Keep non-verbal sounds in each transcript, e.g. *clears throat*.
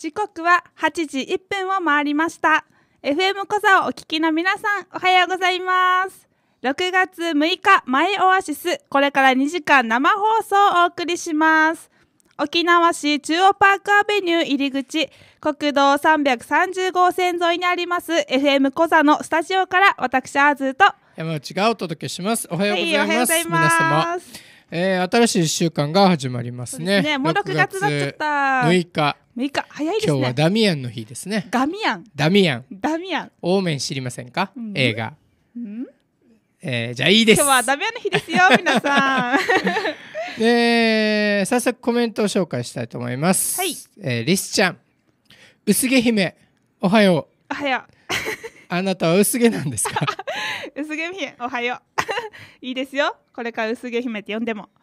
時刻は8時1分を回りました FM 小座をお聞きの皆さんおはようございます6月6日マイオアシスこれから2時間生放送をお送りします沖縄市中央パークアベニュー入り口国道330号線沿いにあります FM 小座のスタジオから私アーズと山内がお届けしますおはようございます、はい、おはようございますえー、新しい1週間が始まりますね。すねもう6月になっちゃった。6日。6日、早いですね。今日はダミアンの日ですね。ダミアン。ダミアン。ダミアン。オーメン知りませんか、うん、映画。うんえー、じゃあいいです。今日はダンの日ですよ、*laughs* 皆さん。*laughs* で、早速コメントを紹介したいと思います。はい。えー、リスちゃん。薄毛姫、おはよう。おはよう。あなたは薄毛なんですか *laughs* 薄毛姫、おはよう。*laughs* いいですよこれから薄毛姫って呼んでも *laughs*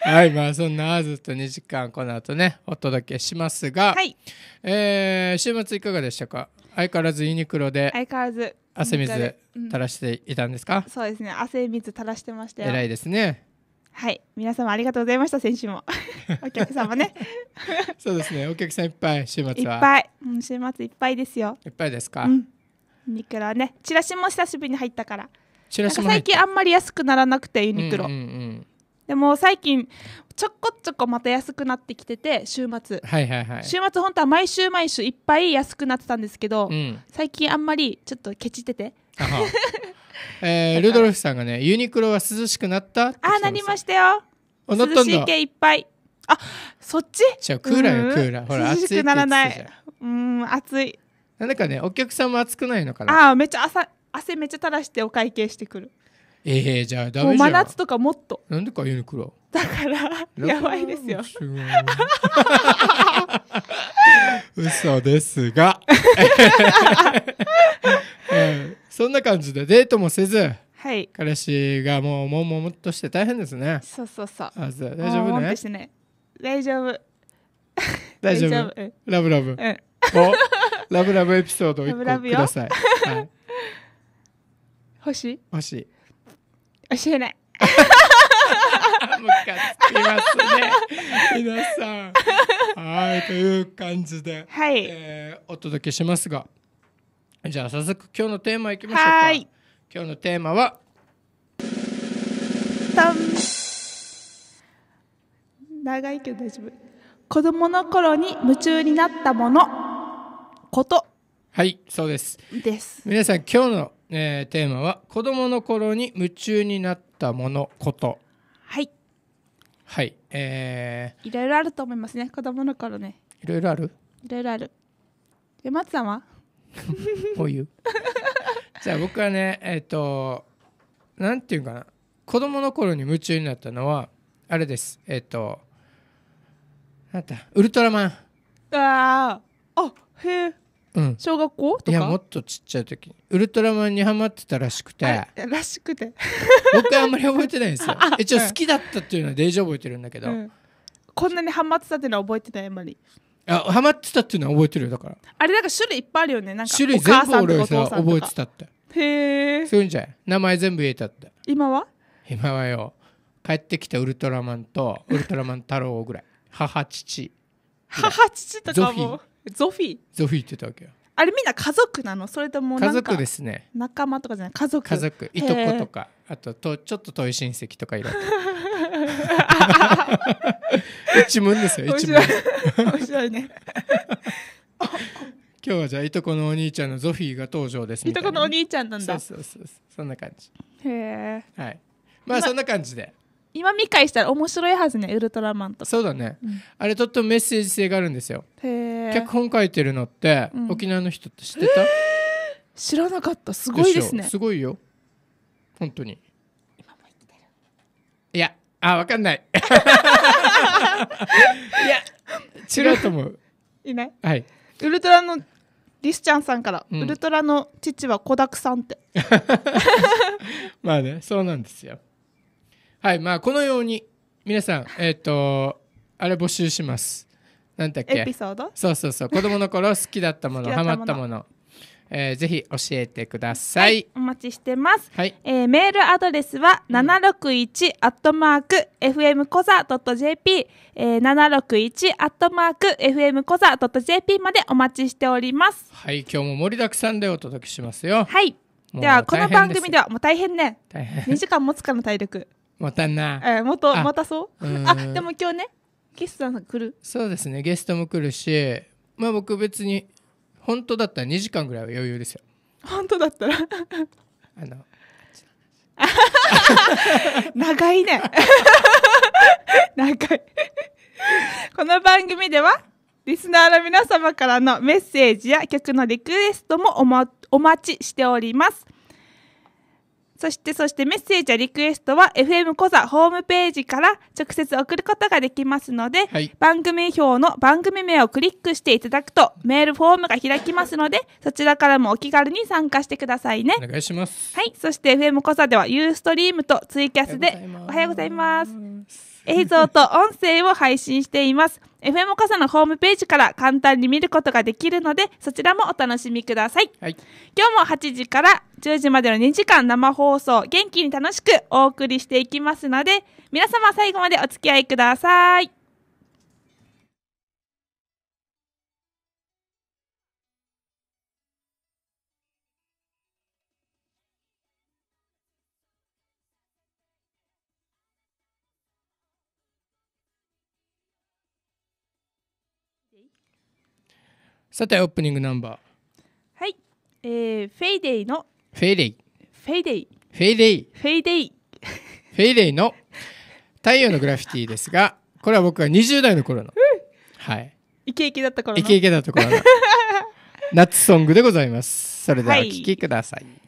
はいまあそんなあずと2時間この後ねお届けしますが、はい、えー、週末いかがでしたか相変わらずユニクロで相変わらず汗水垂らしていたんですか、うん、そうですね汗水垂らしてましたよ偉いですねはい皆様ありがとうございました先週も *laughs* お客様ねそうですねお客さんいっぱい週末はいっぱい、うん、週末いっぱいですよいっぱいですか、うんユニクロねチラシも久しぶりに入ったからチラシも最近あんまり安くならなくてユニクロ、うんうんうんでも最近ちょこちょこまた安くなってきてて週末、はいはいはい、週末本当は毎週毎週いっぱい安くなってたんですけど、うん、最近あんまりちょっとケチってて。*laughs* えー、ルドルフさんがねユニクロは涼しくなったってあなりましたよ涼しい系いっぱいあそっちじゃクーラーよ、うん、クーラーほら暑いっな言っうん暑いなんだかねお客さんも暑くないのかなああめっちゃ汗めっちゃ垂らしてお会計してくるええー、じゃあダメじゃん真夏とかもっとなんでかユニクロだからやばいですよ *laughs* 嘘ですが、*laughs* うん、そんな感じでデートもせずはい、彼氏がもうもんもんとして大変ですねそうそうそう大丈夫ね、ね、大丈夫大丈夫ラブラブ、うんラブラブエピソードを1個ください。はい、欲しい欲しい。教えない。ム *laughs* カつきますね皆さんはいという感じで、はい、えー、お届けしますがじゃあ早速今日のテーマいきましょうか今日のテーマは長いけど大丈夫子供の頃に夢中になったものこと。はい、そうです。です皆さん、今日の、えー、テーマは、子供の頃に夢中になったもの、こと。はい。はい。えー、いろいろあると思いますね、子供の頃ね。いろいろあるいろいろある。え、松さんはこう *laughs* いう。じゃあ僕はね、えっ、ー、と、なんていうかな、子供の頃に夢中になったのは、あれです、えっ、ー、と、なんだ、ウルトラマン。ああ、あへえ。うん小学校といやもっとちっちゃい時ウルトラマンにハマってたらしくてらしくて、*laughs* 僕はあんまり覚えてないんですよ *laughs* 一応好きだったっていうのはデージ覚えてるんだけど、うんこんなにハマってたっていうのは覚えてないあんまりあハマってたっていうのは覚えてるよだからあれなんか種類いっぱいあるよねなんか種類全部俺はさ覚えてたってへえそういうんじゃない名前全部言えたって今は今はよ帰ってきたウルトラマンとウルトラマン太郎ぐらい母父母父とゾかフィーもゾフィーゾフィーって言ったわけよあれみんな家族なのそれとも家族ですね仲間とかじゃない家族家族いとことかあととちょっと遠い親戚とかいる *laughs* 一文ですよ一文面白いね *laughs* 今日はじゃあいとこのお兄ちゃんのゾフィーが登場ですいいとこのお兄ちゃんなんだそうそうそうそんな感じへえ、はい、まあそんな感じで今見返したら面白いはずねウルトラマンとそうだね、うん、あれとってもメッセージ性があるんですよ脚本書いてるのって、うん、沖縄の人って知ってた知らなかったすごいですねすごいよ本当に今も言ってるいやあわかんない *laughs* いや違うと思ういないはいウルトラのリスちゃんさんから、うん、ウルトラの父は子だくさんって *laughs* まあねそうなんですよはい、まあ、このように、皆さん、えっ、ー、と、あれ募集します。なんだっけエピソードそうそうそう、子供の頃 *laughs* 好きだったもの、ハマったもの。えー、ぜひ教えてください。はい、お待ちしてます。はい、えー、メールアドレスは七六一アットマーク fm コザドット jp 七六一アットマーク fm コザドット jp までお待ちしております。はい、今日も盛りだくさんでお届けしますよ。はい。ではこの番組ではもう大変ね。大変。2時間持つかの体力。またな。えー、もっと、またそう。うあ、でも今日ね、ゲストさん来る。そうですね、ゲストも来るし、まあ、僕別に。本当だったら二時間ぐらいは余裕ですよ。本当だったら *laughs* あの。*laughs* 長いね。*laughs* 長い。この番組では。リスナーの皆様からのメッセージや曲のリクエストもお,、もお待ちしております。そしてそしてメッセージやリクエストは FM コ座ホームページから直接送ることができますので、はい、番組表の番組名をクリックしていただくとメールフォームが開きますのでそちらからもお気軽に参加してくださいねお願いしますはいそして FM コ座ではユーストリームとツイキャスでおはようございます映像と音声を配信しています FM 傘のホームページから簡単に見ることができるのでそちらもお楽しみください、はい、今日も8時から10時までの2時間生放送、元気に楽しくお送りしていきますので、皆様最後までお付き合いください。さてオープニングナンバーはい、えー、フェイデイのフェイレイ。フェイデイ。フェイデイ。フェイデイ。フェイデイの太陽のグラフィティですが、これは僕が20代の頃の。はい。イケイケだった頃の。イケイケだった頃の。*laughs* 夏ソングでございます。それではお聴きください、はい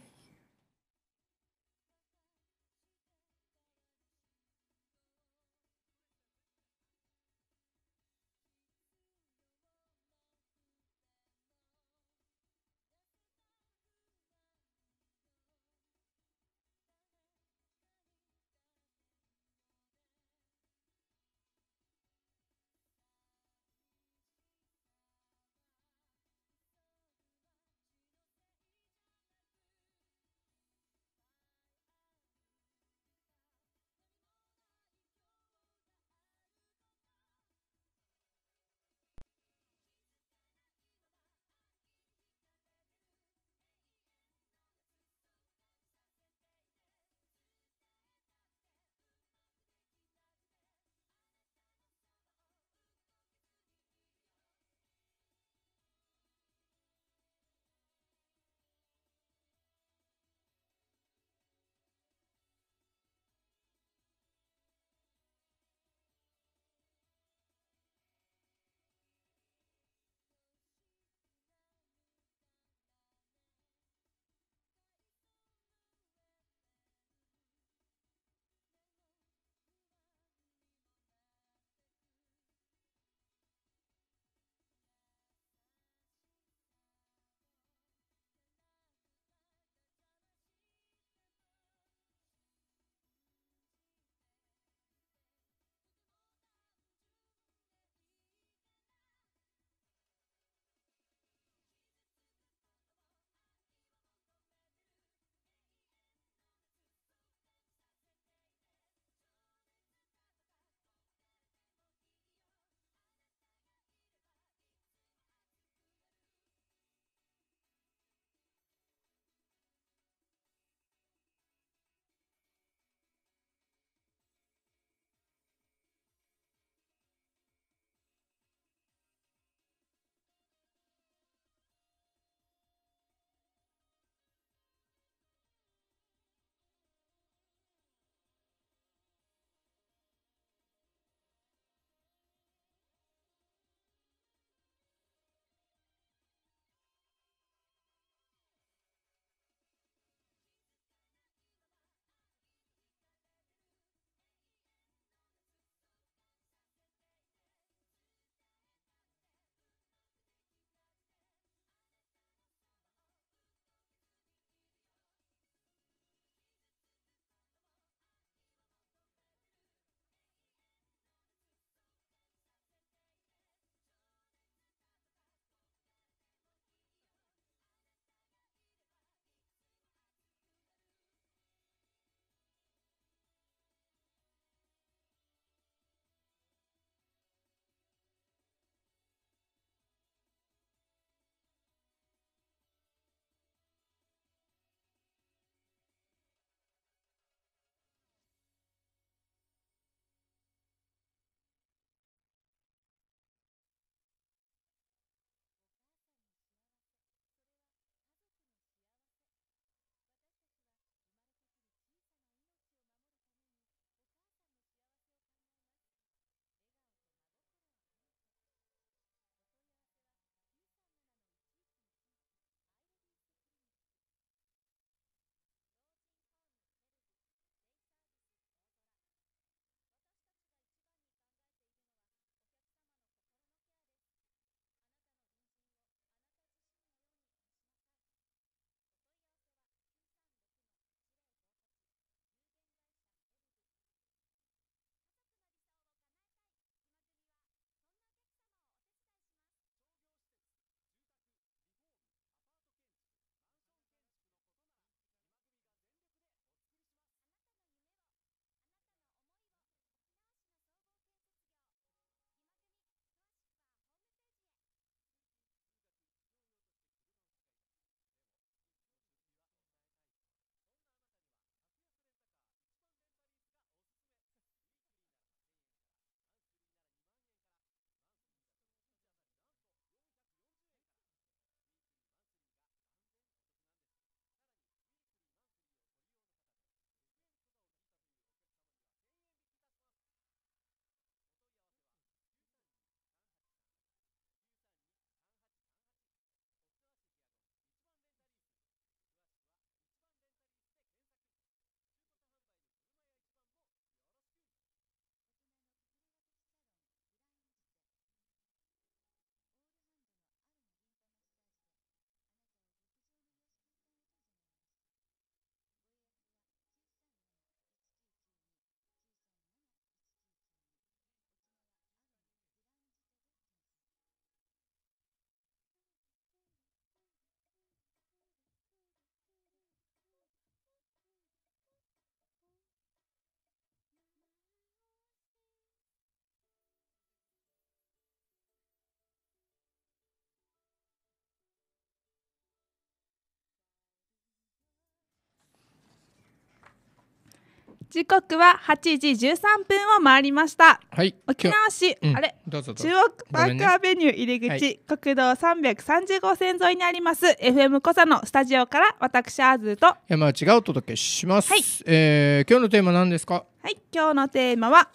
時刻は八時十三分を回りました。はい、沖縄市、うん、あれ中央パークアベニュー入り口、ねはい、国道三百三十号線沿いにあります FM コサのスタジオから私アーズと山内がお届けします。はい、えー、今日のテーマ何ですか。はい、今日のテーマは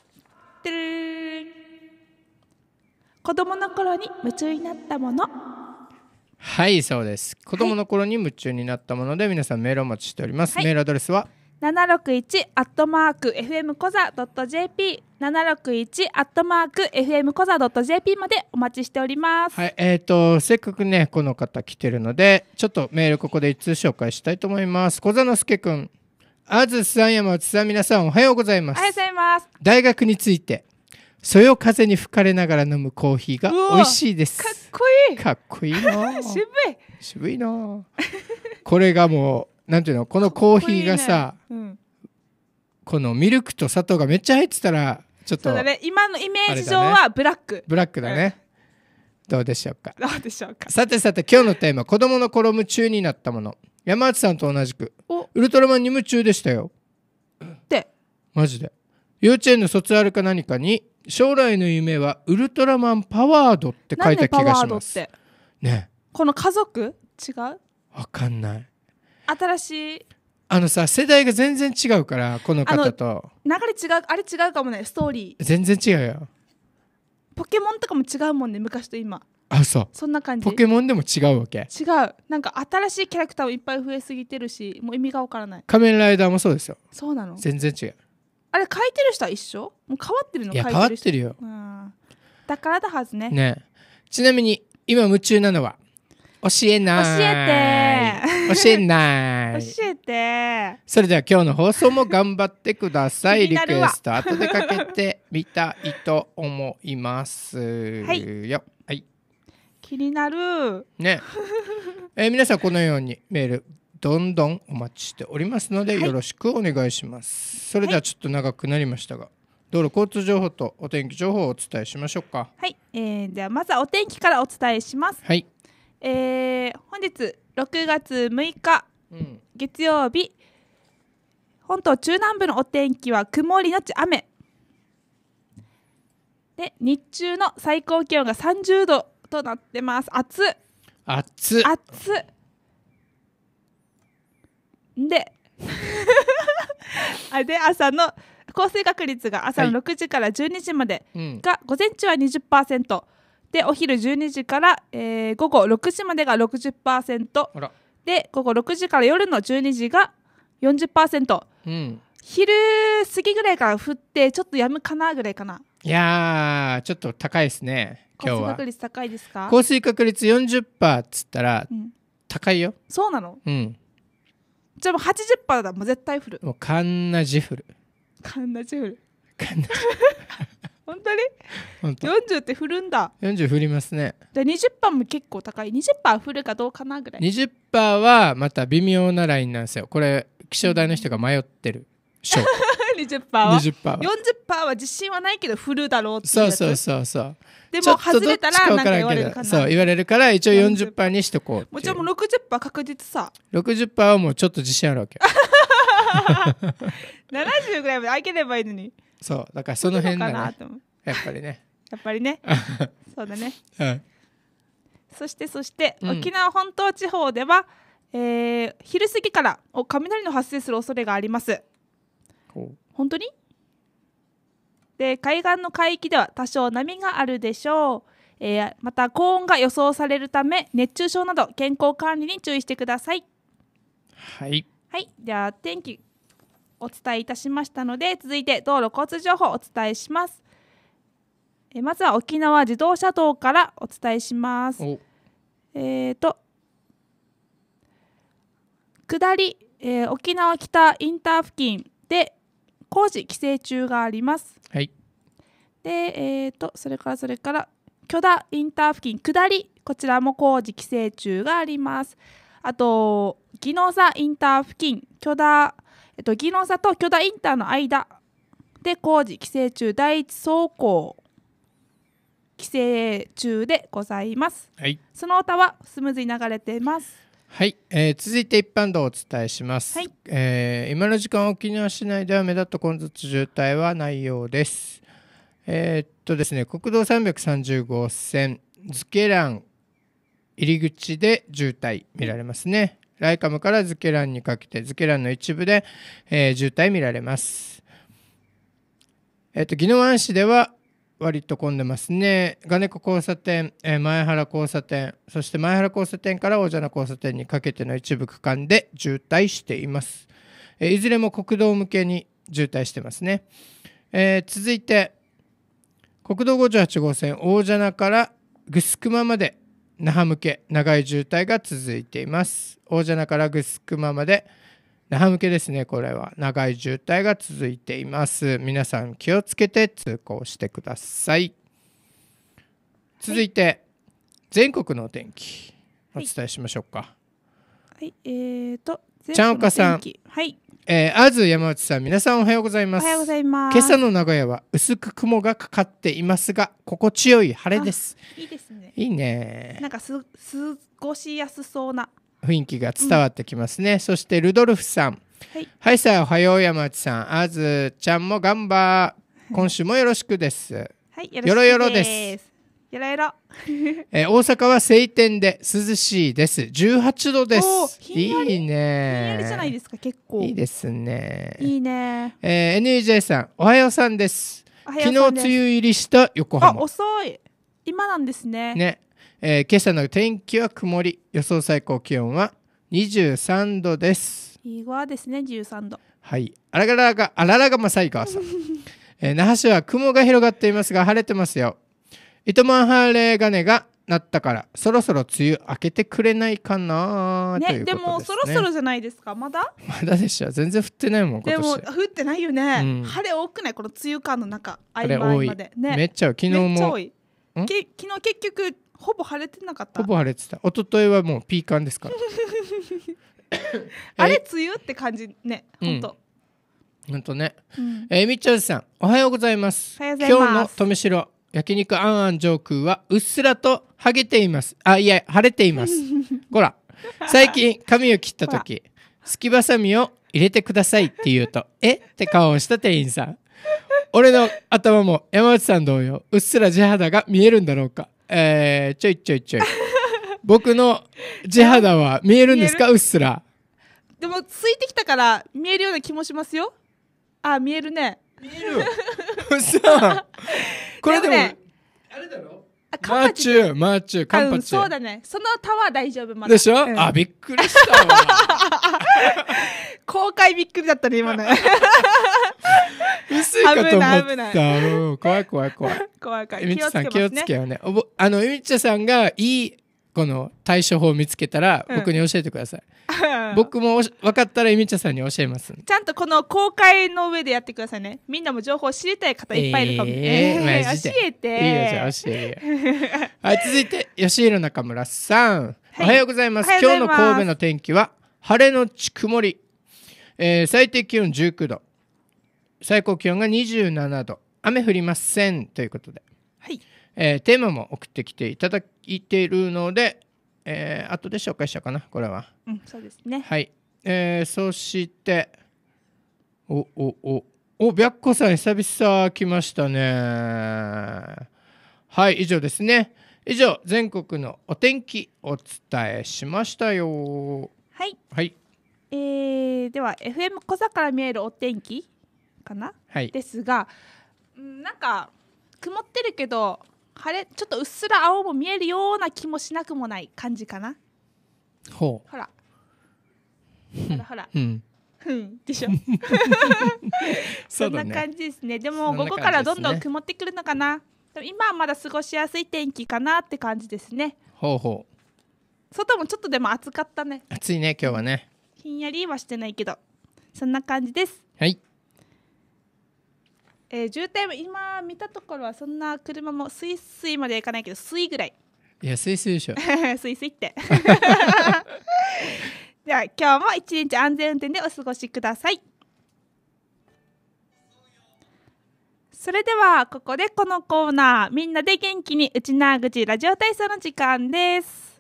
子供の頃に夢中になったもの。はい、そうです。子供の頃に夢中になったもので、皆さんメールをお待ちしております。はい、メールアドレスは。761アットマーク FM コザ .jp 761アットマーク FM コザ .jp までお待ちしております。はい、えっ、ー、と、せっかくね、この方来てるので、ちょっとメールここで一通紹介したいと思います。小座之助くん、あずさん、山内さん、皆さんおはようございます。おはようございます。大学について、そよ風に吹かれながら飲むコーヒーが美味しいです。かっこいい。かっこいいな。*laughs* 渋い。渋いな。これがもう、なんていうのこのコーヒーがさこ、ねうん、このミルクと砂糖がめっちゃ入ってたらちょっと、ね、今のイメージ上はブラック、ね、ブラックだね、うん、どうでしょうかどうでしょうかさてさて今日のテーマ子供の転む中になったもの山内さんと同じくウルトラマンに夢中でしたよってマジで幼稚園の卒アルか何かに将来の夢はウルトラマンパワードって書いた気がしますねこの家族違うわかんない新しいあのさ世代が全然違うからこの方と流れ違うあれ違うかもねストーリー全然違うよポケモンとかも違うもんね昔と今あそうそんな感じポケモンでも違うわけ違うなんか新しいキャラクターもいっぱい増えすぎてるしもう意味がわからない仮面ライダーもそうですよそうなの全然違うあれ書いてる人は一緒もう変わってるのいや変わってるよだからだはずねねちなみに今夢中なのは教えない。教えて。教えない。教えて。それでは今日の放送も頑張ってください。リクエスト後でかけてみたいと思いますよ。はい。気になる。ね。*laughs* えー、皆さんこのようにメールどんどんお待ちしておりますのでよろしくお願いします。はい、それではちょっと長くなりましたが。道路交通情報とお天気情報をお伝えしましょうか。はい、えー、ではまずはお天気からお伝えします。はい。えー、本日6月6日、うん、月曜日本島中南部のお天気は曇りのち雨で日中の最高気温が30度となってます暑暑暑で *laughs* あで朝の降水確率が朝の6時から12時までが、午前中は20%、でお昼12時から、えー、午後6時までが60%で午後6時から夜の12時が40%、うん、昼過ぎぐらいから降ってちょっとやむかなぐらいかないやちょっと高いですね今日は降水確率高いですか降水確率40%っつったら、うん、高いよそうなのうんじゃあもう80%だもう絶対降るもうかんなじ降るかんなじ降るカンナ本当に40って振るんだ40振りますねで20%も結構高い20%振るかどうかなぐらい20%はまた微妙なラインなんですよこれ気象台の人が迷ってる賞20% *laughs* は ,20 は40%は自信はないけど振るだろうってそうそうそうそうでも外れたらなんか言われるかなそう言われるから一応40%にしとこうもちろんもう60%確実さ60%はもうちょっと自信あるわけ70 *laughs* ぐらいまで開ければいいのにそうだからその辺だねやっぱりね *laughs* やっぱりね *laughs* そうだね、はい、そしてそして沖縄本島地方では、うえー、昼過ぎからお雷の発生する恐れがあります本当にで海岸の海域では多少波があるでしょうえー、また高温が予想されるため熱中症など健康管理に注意してください。はい、はい、では天気お伝えいたしましたので続いて道路交通情報をお伝えしますえまずは沖縄自動車道からお伝えしますえっ、ー、と下り、えー、沖縄北インター付近で工事規制中があります、はい、でえっ、ー、とそれからそれから巨田インター付近下りこちらも工事規制中がありますあと宜野座インター付近巨田えっと、宜野座と巨大インターの間で工事規制中第一走行規制中でございます、はい、その歌はスムーズに流れていますはい、えー、続いて一般道をお伝えします、はい、えー、今の時間沖縄市内では目立った混雑渋滞はないようですえー、っとですね国道330号線漬け欄入り口で渋滞見られますねライカムからズケランにかけて、ズケランの一部で、えー、渋滞見られます。えっ、ー、と、宜野湾市では割と混んでますね。金子交差点、えー、前原交差点、そして前原交差点から大蛇の交差点にかけての一部区間で渋滞しています。えー、いずれも国道向けに渋滞してますね。えー、続いて、国道58号線大蛇名からグスクマまで那覇向け長い渋滞が続いています大蛇名からグスクマまで那覇向けですねこれは長い渋滞が続いています皆さん気をつけて通行してください続いて、はい、全国のお天気お伝えしましょうかはい、はい、えーとちゃんおかさんはいえー、あず山内さん、皆さんおはようございます。おはようございます。今朝の名古屋は薄く雲がかかっていますが、心地よい晴れです。いいですね。いいね。なんかす、過ごしやすそうな雰囲気が伝わってきますね。うん、そしてルドルフさん。はい、はい、さあ、おはよう山内さん、あずちゃんも頑張。今週もよろしくです。はい、よろよろです。やらやら。*laughs* えー、大阪は晴天で涼しいです。十八度です。いいね。ひんやりじゃないですか、結構。いいですね。いいね。えー、NEJ さん、おはようさんです。昨日梅雨入りした横浜。遅い。今なんですね。ね。えー、今朝の天気は曇り。予想最高気温は二十三度です。いいわですね、十三度。はい。あらがらが、あららがまさいかわさん。*laughs* えー、那覇市は雲が広がっていますが晴れてますよ糸満ハーレーガネがなったからそろそろ梅雨明けてくれないかなね、ね、でもそろそろじゃないですかまだまだでしょ全然降ってないもんでも降ってないよね、うん、晴れ多くないこの梅雨間の中合間合で、ね、めっちゃ昨日もき昨日結局ほぼ晴れてなかったほぼ晴れてた一昨日はもうピーカンですから *laughs* あれ梅雨って感じね本当、本当ね、うん、えー、みっちゃんさんおはようございます今日のとめしろ焼肉あんあん上空はうっすらとハゲています。あ、いや、晴れています。ほ *laughs* ら、最近髪を切った時、すきばさみを入れてくださいって言うと、*laughs* えって顔をした店員さん。俺の頭も山内さん同様、うっすら地肌が見えるんだろうか。えー、ちょいちょいちょい。僕の地肌は見えるんですか、うっすら。でも、ついてきたから見えるような気もしますよ。あ、見えるね。見える嘘これでもねあれだろあカンパチチューマーチューカンパチュそうだねそのタワー大丈夫まだでしょ、うんあびっくりしたわ *laughs* 公開びっくりだったね今ね *laughs* 薄いかと思った。危ない危たうん怖い怖い怖い *laughs* 怖いからみ気ちをつさん気をつけようねあのゆみちゃさんがいいこの対処法を見つけたら僕に教えてください、うん、僕も分かったらゆみちゃさんに教えますちゃんとこの公開の上でやってくださいねみんなも情報知りたい方いっぱいいるかも、えー、えー、教えていいよじゃ教えよはい続いて吉弘中村さん、おはようございます今日の神戸の天気は晴れのち曇り、えー、最低気温19度最高気温が27度雨降りませんということではいえー、テーマも送ってきていただいているので、えー、後で紹介しようかなこれは、うん、そうですねはい、えー、そしておおおお白子さん久々来ましたねはい以上ですね以上全国のお天気お伝えしましたよはい、はい、えー、では FM 小座から見えるお天気かな、はい、ですがなんか曇ってるけど晴れちょっとうっすら青も見えるような気もしなくもない感じかなほうほらほらほら、うんうん、でしょ *laughs* そんな感じですね、でも午後からどんどん曇ってくるのかな、ね、今はまだ過ごしやすい天気かなって感じですねほうほう外もちょっとでも暑かったね暑いね今日はねひんやりはしてないけどそんな感じですはいえー、渋滞も今見たところはそんな車もスイスイまで行かないけどスイぐらいいやスイスイでしょ *laughs* スイスイってでは *laughs* 今日も一日安全運転でお過ごしくださいそれではここでこのコーナーみんなで元気にうちなーぐちラジオ体操の時間です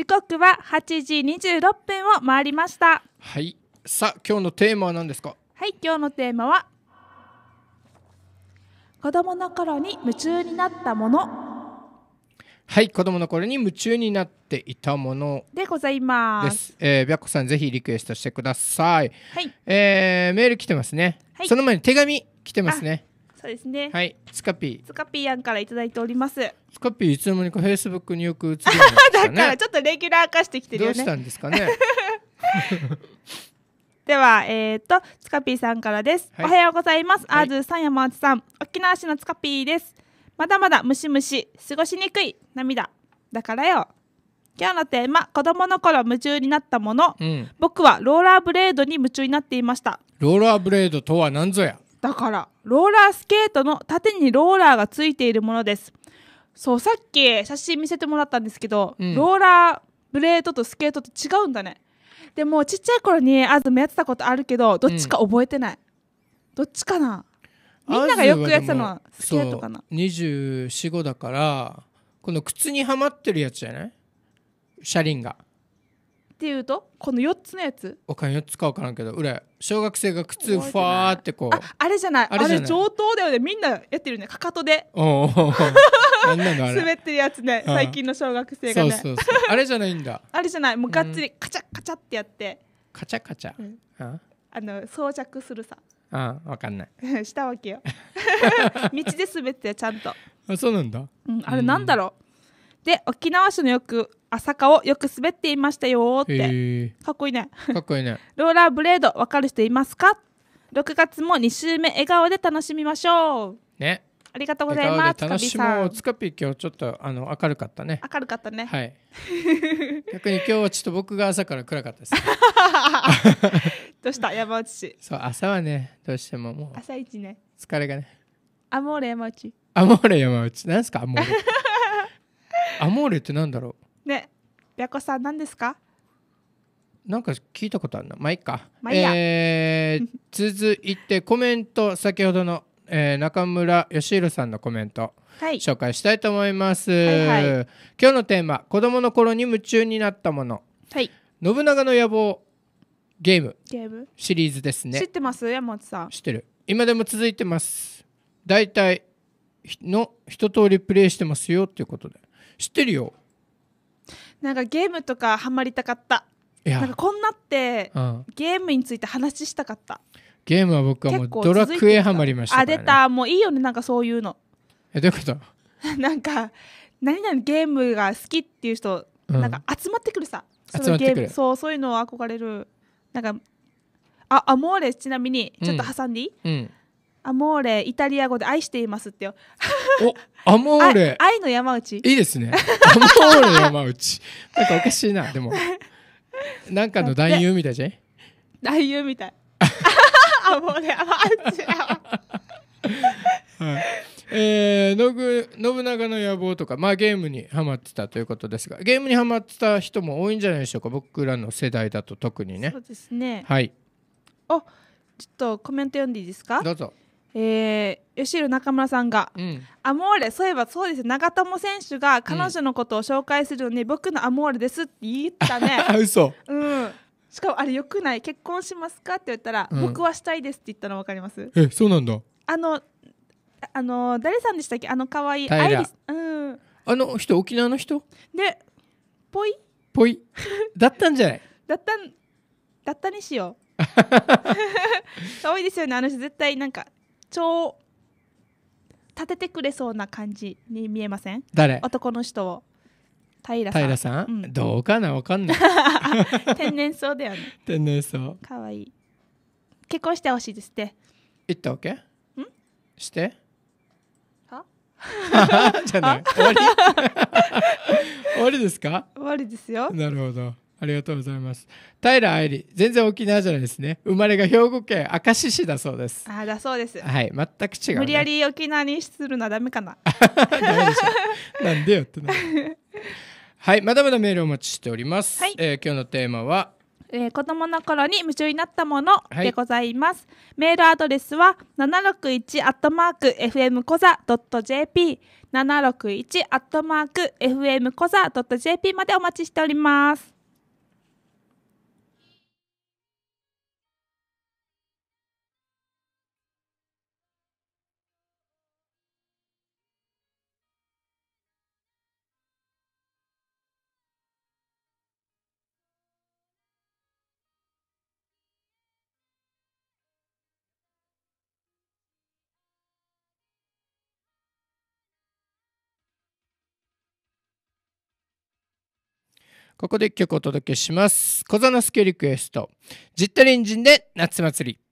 時刻は8時26分を回りましたはいさあ今日のテーマは何ですかはい今日のテーマは子供の頃に夢中になったものはい子供の頃に夢中になっていたものでございます、えー、白子さんぜひリクエストしてくださいはい、えー、メール来てますね、はい、その前に手紙来てますねそうですねはいつかぴつやんからいただいておりますつかぴいつの間にかフェイスブックによく映る、ね、*laughs* だからちょっとレギュラー化してきてるよねどうしたんですかねでは、えーと、とつかぴーさんからです、はい、おはようございます、アーズさん山内さん沖縄市のつかぴーですまだまだムシムシ過ごしにくい涙だからよ今日のテーマ子供の頃夢中になったもの、うん、僕はローラーブレードに夢中になっていましたローラーブレードとは何ぞやだからローラースケートの縦にローラーがついているものですそうさっき写真見せてもらったんですけど、うん、ローラーブレードとスケートと違うんだねでもちっちゃい頃にあずもやってたことあるけどどっちか覚えてない、うん、どっちかなみんながよくやってたのはスケートかな245だからこの靴にはまってるやつじゃない車輪がっていうとこの4つのやつおかん4つか分からんけど裏小学生が靴ファーってこうああれじゃないあれ上等だよねみんなやってるねかかとでおうおう滑ってるやつね最近の小学生がねそうそうそうあれじゃないんだあれじゃないもうがっつりカチャカチャってやってカチャカチャ、うん、あの装着するさああ分かんない *laughs* したわけよ *laughs* 道で滑ってちゃんとあそうなんだ、うん、あれなんだろう、うん、で沖縄市のよく朝顔よく滑っていましたよってかっこいいねかっこいいね *laughs* ローラーブレードわかる人いますか6月も2週目笑顔で楽しみましょうねありがとうございます。楽しもう。つかぴ今日ちょっとあの明るかったね。明るかったね。はい。逆に今日はちょっと僕が朝から暗かったです、ね。*laughs* どうした山内氏。そう朝はねどうしてももう朝一ね疲れがね。アモーレ山内。アモーレ山内なんですかアモーレ。*laughs* アモーレってなんだろう。白子さん何ですかなんか聞いたことあるなまあいいか、まあ、いいえー、続いてコメント先ほどの、えー、中村義弘さんのコメント、はい、紹介したいと思います、はいはい、今日のテーマ子供の頃に夢中になったもの、はい、信長の野望ゲームゲームシリーズですね知ってます山本さん知ってる今でも続いてます大体の一通りプレイしてますよっていうことで知ってるよなんかゲームとかハマりたかったいやなんかこんなって、うん、ゲームについて話したかったゲームは僕はもうドラクエハマりましたかあら、ね、出たもういいよねなんかそういうのえどういうこと、*laughs* なんか何々ゲームが好きっていう人、うん、なんか集まってくるさそ集まってくるゲームそうそういうの憧れるなんかあアモーレちなみにちょっと挟んでいい、うんアモーレイタリア語で愛していますってよおアモーレ愛の山内いいですねアモーレ山内なんかおかしいなでもなんかの男優みたいじゃん男優みたいアモーレ山内はいえー、信長の野望とか、まあ、ゲームにはまってたということですがゲームにはまってた人も多いんじゃないでしょうか僕らの世代だと特にねそうですねはいおちょっとコメント読んでいいですかどうぞえー、吉弘中村さんが、うん、アモーレそういえばそうです長友選手が彼女のことを紹介するのに、うん、僕のアモーレですって言ったね *laughs* 嘘うんしかもあれよくない結婚しますかって言ったら、うん、僕はしたいですって言ったの分かりますえそうなんだあのあの誰さんでしたっけあの可愛いアイリスうんあの人沖縄の人でぽいぽいだったんじゃない *laughs* だったんだったにしよう多 *laughs* いですよねあの人絶対なんか帳立ててくれそうな感じに見えません誰男の人を平さん平さん、うん、どうかなわかんない *laughs* 天然そうだよね天然そうかわいい結婚してほしいですって言ったわけうんしてはじゃない終わり *laughs* 終わりですか終わりですよなるほどありがとうございます。平愛理、全然沖縄じゃないですね。生まれが兵庫県明石市だそうです。あ、だそうです。はい、全く違う、ね、無理やり沖縄にするのはダメかな。*laughs* なんでよってな。*laughs* はい、まだまだメールお待ちしております。はい、えー、今日のテーマは。えー、子供の頃に夢中になったものでございます。はい、メールアドレスは七六一アットマーク fm コザドット jp 七六一アットマーク fm コザドット jp までお待ちしております。ここで一曲お届けします。小園助リクエスト。ジッタリンジンで夏祭り。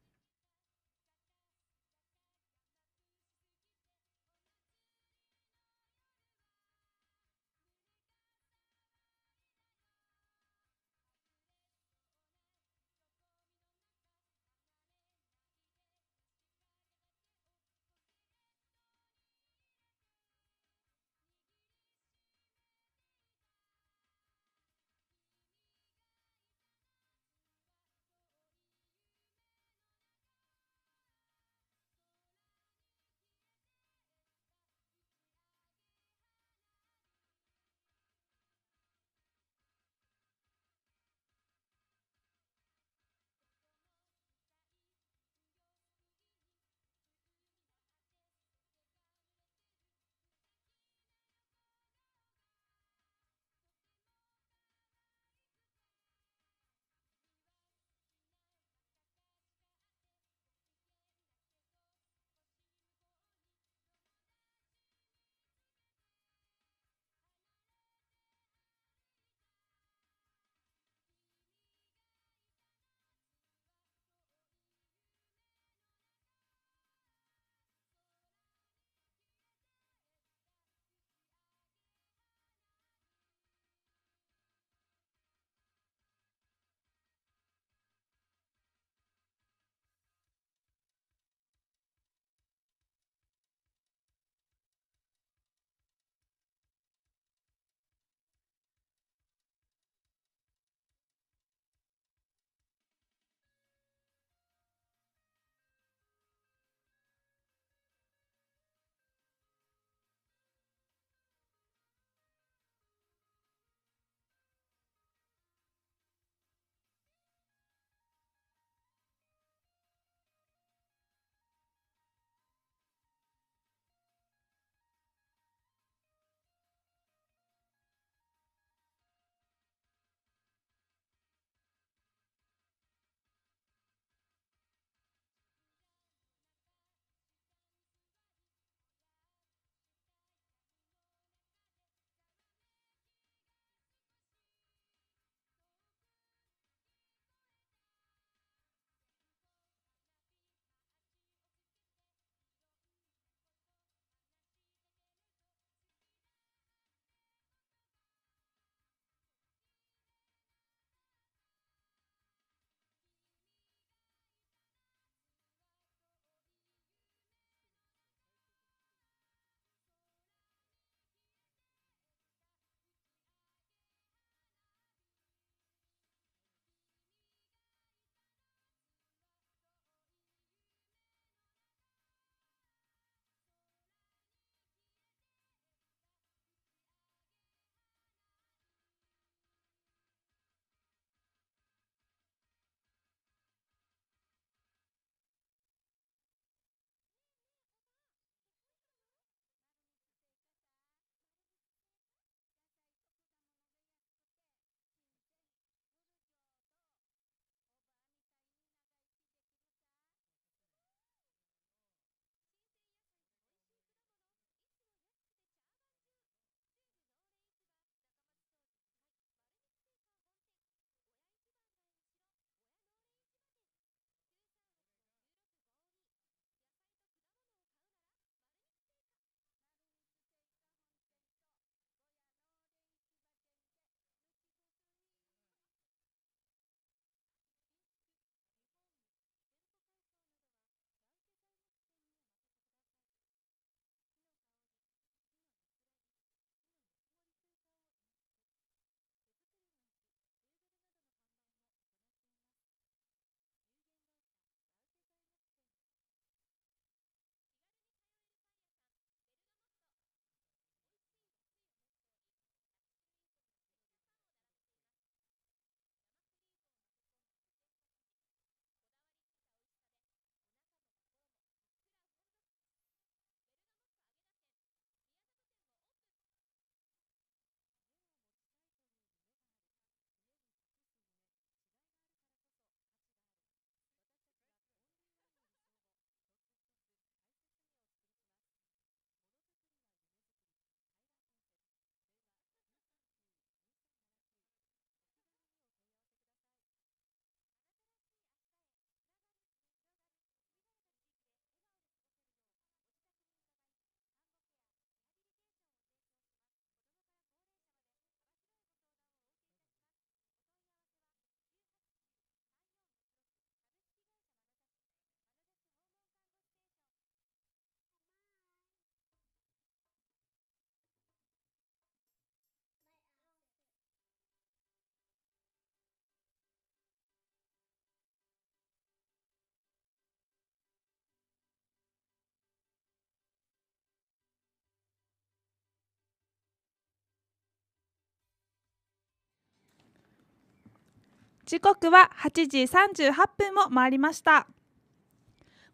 時刻は8時38分を回りました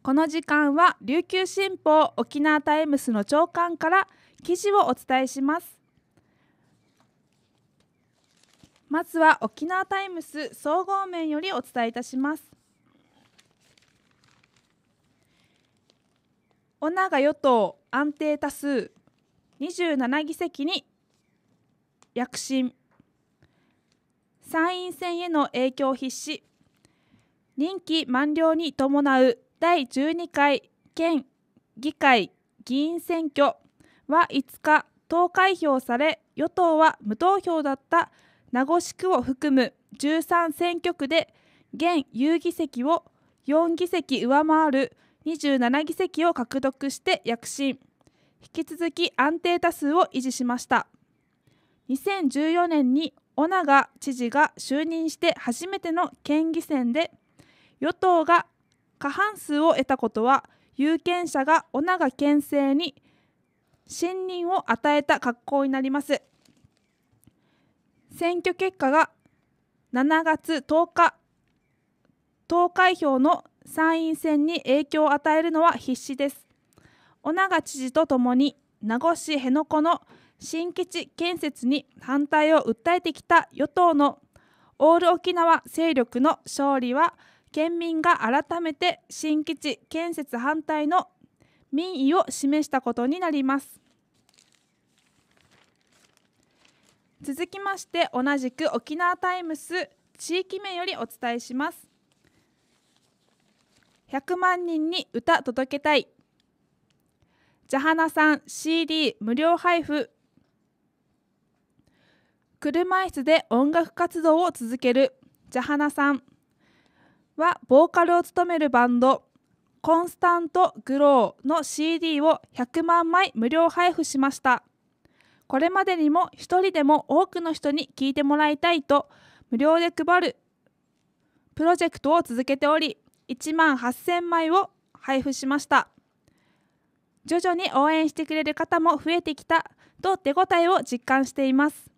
この時間は琉球新報沖縄タイムスの朝刊から記事をお伝えしますまずは沖縄タイムス総合面よりお伝えいたします女が与党安定多数27議席に躍進参院選への影響必至任期満了に伴う第12回県議会議員選挙は5日投開票され与党は無投票だった名護市区を含む13選挙区で現有議席を4議席上回る27議席を獲得して躍進引き続き安定多数を維持しました2014年に尾長知事が就任して初めての県議選で与党が過半数を得たことは有権者が尾長県政に信任を与えた格好になります選挙結果が7月10日投開票の参院選に影響を与えるのは必至です尾長知事とともに名護市辺野古の新基地建設に反対を訴えてきた与党のオール沖縄勢力の勝利は県民が改めて新基地建設反対の民意を示したことになります続きまして同じく沖縄タイムス地域面よりお伝えします100万人に歌届けたいジャハナさん CD 無料配布車椅子で音楽活動を続けるジャハナさんはボーカルを務めるバンドコンスタント・グローの CD を100万枚無料配布しましたこれまでにも一人でも多くの人に聴いてもらいたいと無料で配るプロジェクトを続けており1万8000枚を配布しました徐々に応援してくれる方も増えてきたと手応えを実感しています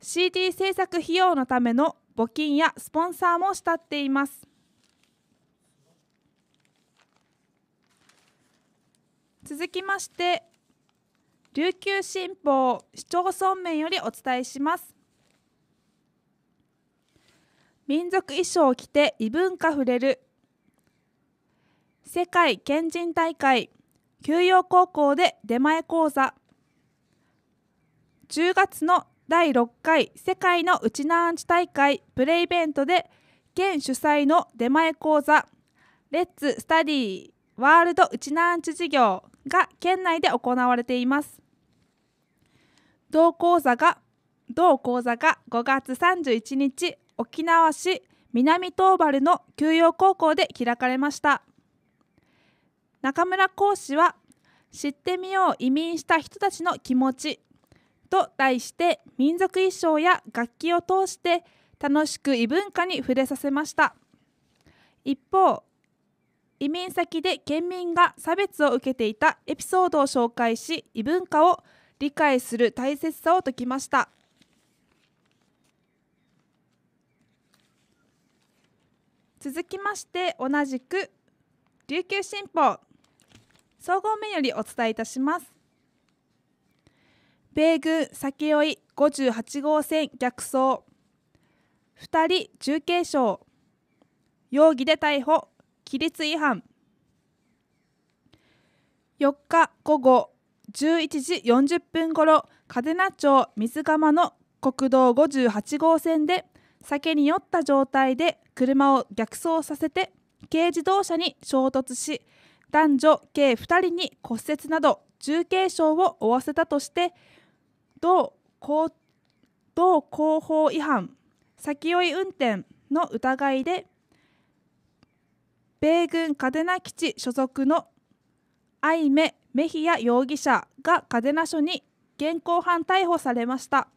CD 制作費用のための募金やスポンサーも慕っています続きまして琉球新報市町村面よりお伝えします民族衣装を着て異文化触れる世界賢人大会休養高校で出前講座10月の第6回世界の内チナーンチ大会プレイベントで現主催の出前講座「レッツスタディワールド内チナーンチ事業」が県内で行われています。同講座が同講座が5月31日沖縄市南東原の休養高校で開かれました中村講師は知ってみよう移民した人たちの気持ちと題して民族衣装や楽器を通して楽しく異文化に触れさせました一方移民先で県民が差別を受けていたエピソードを紹介し異文化を理解する大切さを説きました続きまして同じく琉球新報総合面よりお伝えいたします米軍酒追い58号線逆走2人重軽傷容疑で逮捕規律違反4日午後11時40分ごろ嘉手納町水釜の国道58号線で酒に酔った状態で車を逆走させて軽自動車に衝突し男女計2人に骨折など重軽傷を負わせたとして道交道交法違反先追い運転の疑いで米軍嘉手納基地所属のアイメ・メヒヤ容疑者が嘉手納署に現行犯逮捕されました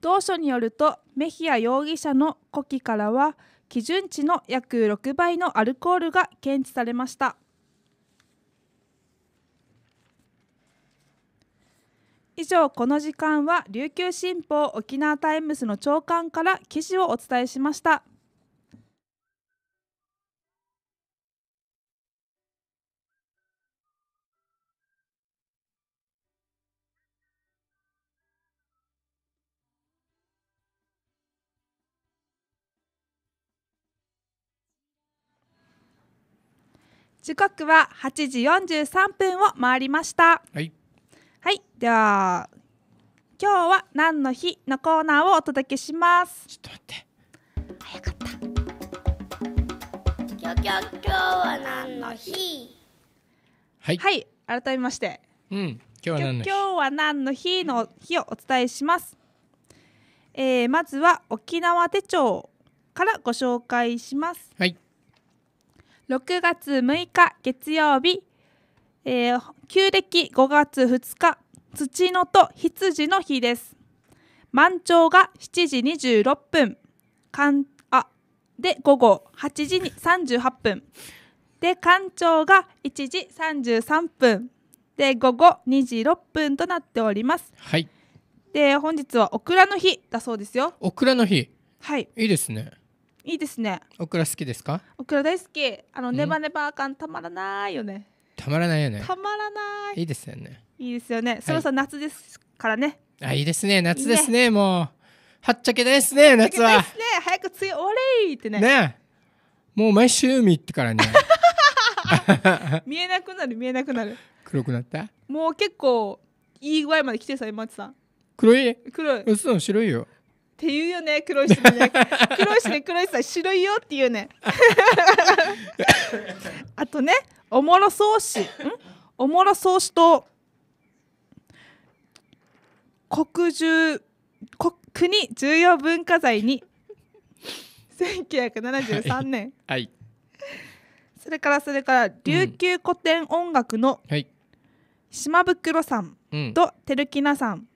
同署によるとメヒヤ容疑者の呼気からは基準値の約6倍のアルコールが検知されました以上この時間は琉球新報沖縄タイムスの長官から記事をお伝えしました時刻は8時43分を回りました。はいはい、では今日は何の日のコーナーをお届けします。ちょっと待って。早かった。今日今日は何の日。はい。はい、改めまして。うん。今日は何の日。今日は何の日の日をお伝えします。えー、まずは沖縄手帳からご紹介します。はい。6月6日月曜日えー、旧暦5月2日、土のと羊の日です。満潮が7時26分、かんあで午後8時に38分、で干潮が1時33分、で午後2時6分となっております。はい。で本日はオクラの日だそうですよ。オクラの日。はい。いいですね。いいですね。オクラ好きですか？オクラ大好き。あのネバネバ感たまらないよね。たまらないよねたまらないいいですよねいいですよねそろそろ夏ですからね、あいいですね夏ですねもうはっちゃけですね夏はですね早く梅雨終わりってねねもう毎週海行ってからね *laughs* 見えなくなる見えなくなる黒くなったもう結構いい具合まで来てさ今地さん黒い黒い嘘白いよっていうよね黒いでね黒石ね黒い石さん白いよっていうね *laughs* あとねおもろそうしんおもろそうしと国中国重要文化財に1973年、はい、それからそれから琉球古典音楽の島袋さんと照木菜さん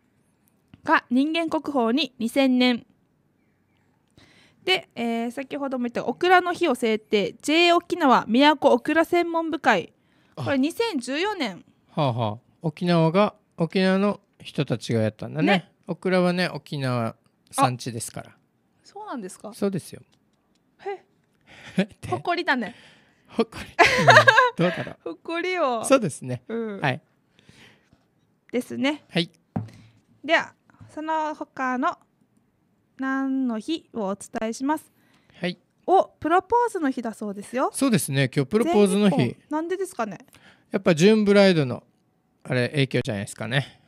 が人間国宝に2000年で、えー、先ほども言ったオクラの日を制定 J 沖縄宮古オクラ専門部会これ2014年はあはあ沖縄が沖縄の人たちがやったんだねねオクラはね沖縄産地ですからそうなんですかそうですよえ誇 *laughs* りだね誇り、どうだろう誇 *laughs* りをそうですね、うん、はいですねはいではその他の何の日をお伝えします。はい。おプロポーズの日だそうですよ。そうですね。今日プロポーズの日。なんでですかね。やっぱジューンブライドのあれ影響じゃないですかね。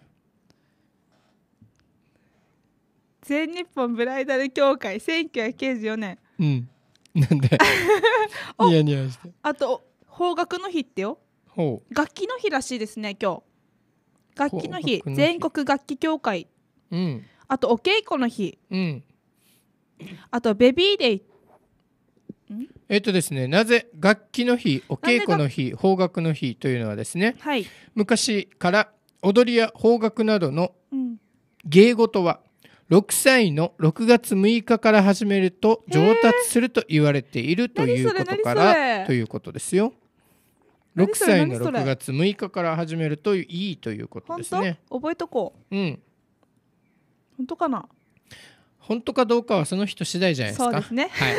全日本ブライダル協会千九百九十四年。うん。なんでニヤニヤして。あと邦楽の日ってよ。ほう。楽器の日らしいですね今日。楽器の日全国楽器協会。うん。あとお稽古の日、うん、あとベビーデイえっとですね、なぜ楽器の日お稽古の日邦楽の日というのはですね、はい、昔から踊りや邦楽などの芸事は6歳の6月6日から始めると上達すると言われているということからということですよ。6歳の6月6日から始めるといいということですね。覚えとこう。うん。本当かな本当かどうかはその人次第じゃないですかそうですね、はい、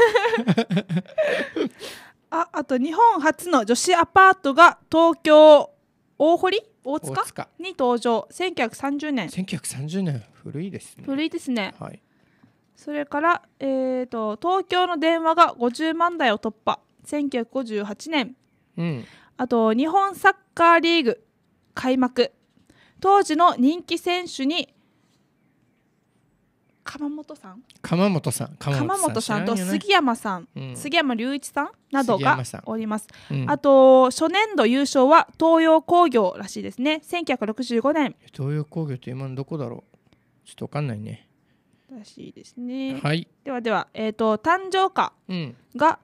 *laughs* ああと日本初の女子アパートが東京大堀大塚に登場1930年1930年古いですね古いですね、はい、それから、えーと、と東京の電話が50万台を突破1958年、うん、あと日本サッカーリーグ開幕当時の人気選手に鎌本さん鎌本さん鎌本さんと杉山さん、うん、杉山隆一さんなどがおります、うん、あと初年度優勝は東洋工業らしいですね1965年東洋工業って今どこだろうちょっと分かんないねらしいですね、はい、ではでは、えーと、誕生花が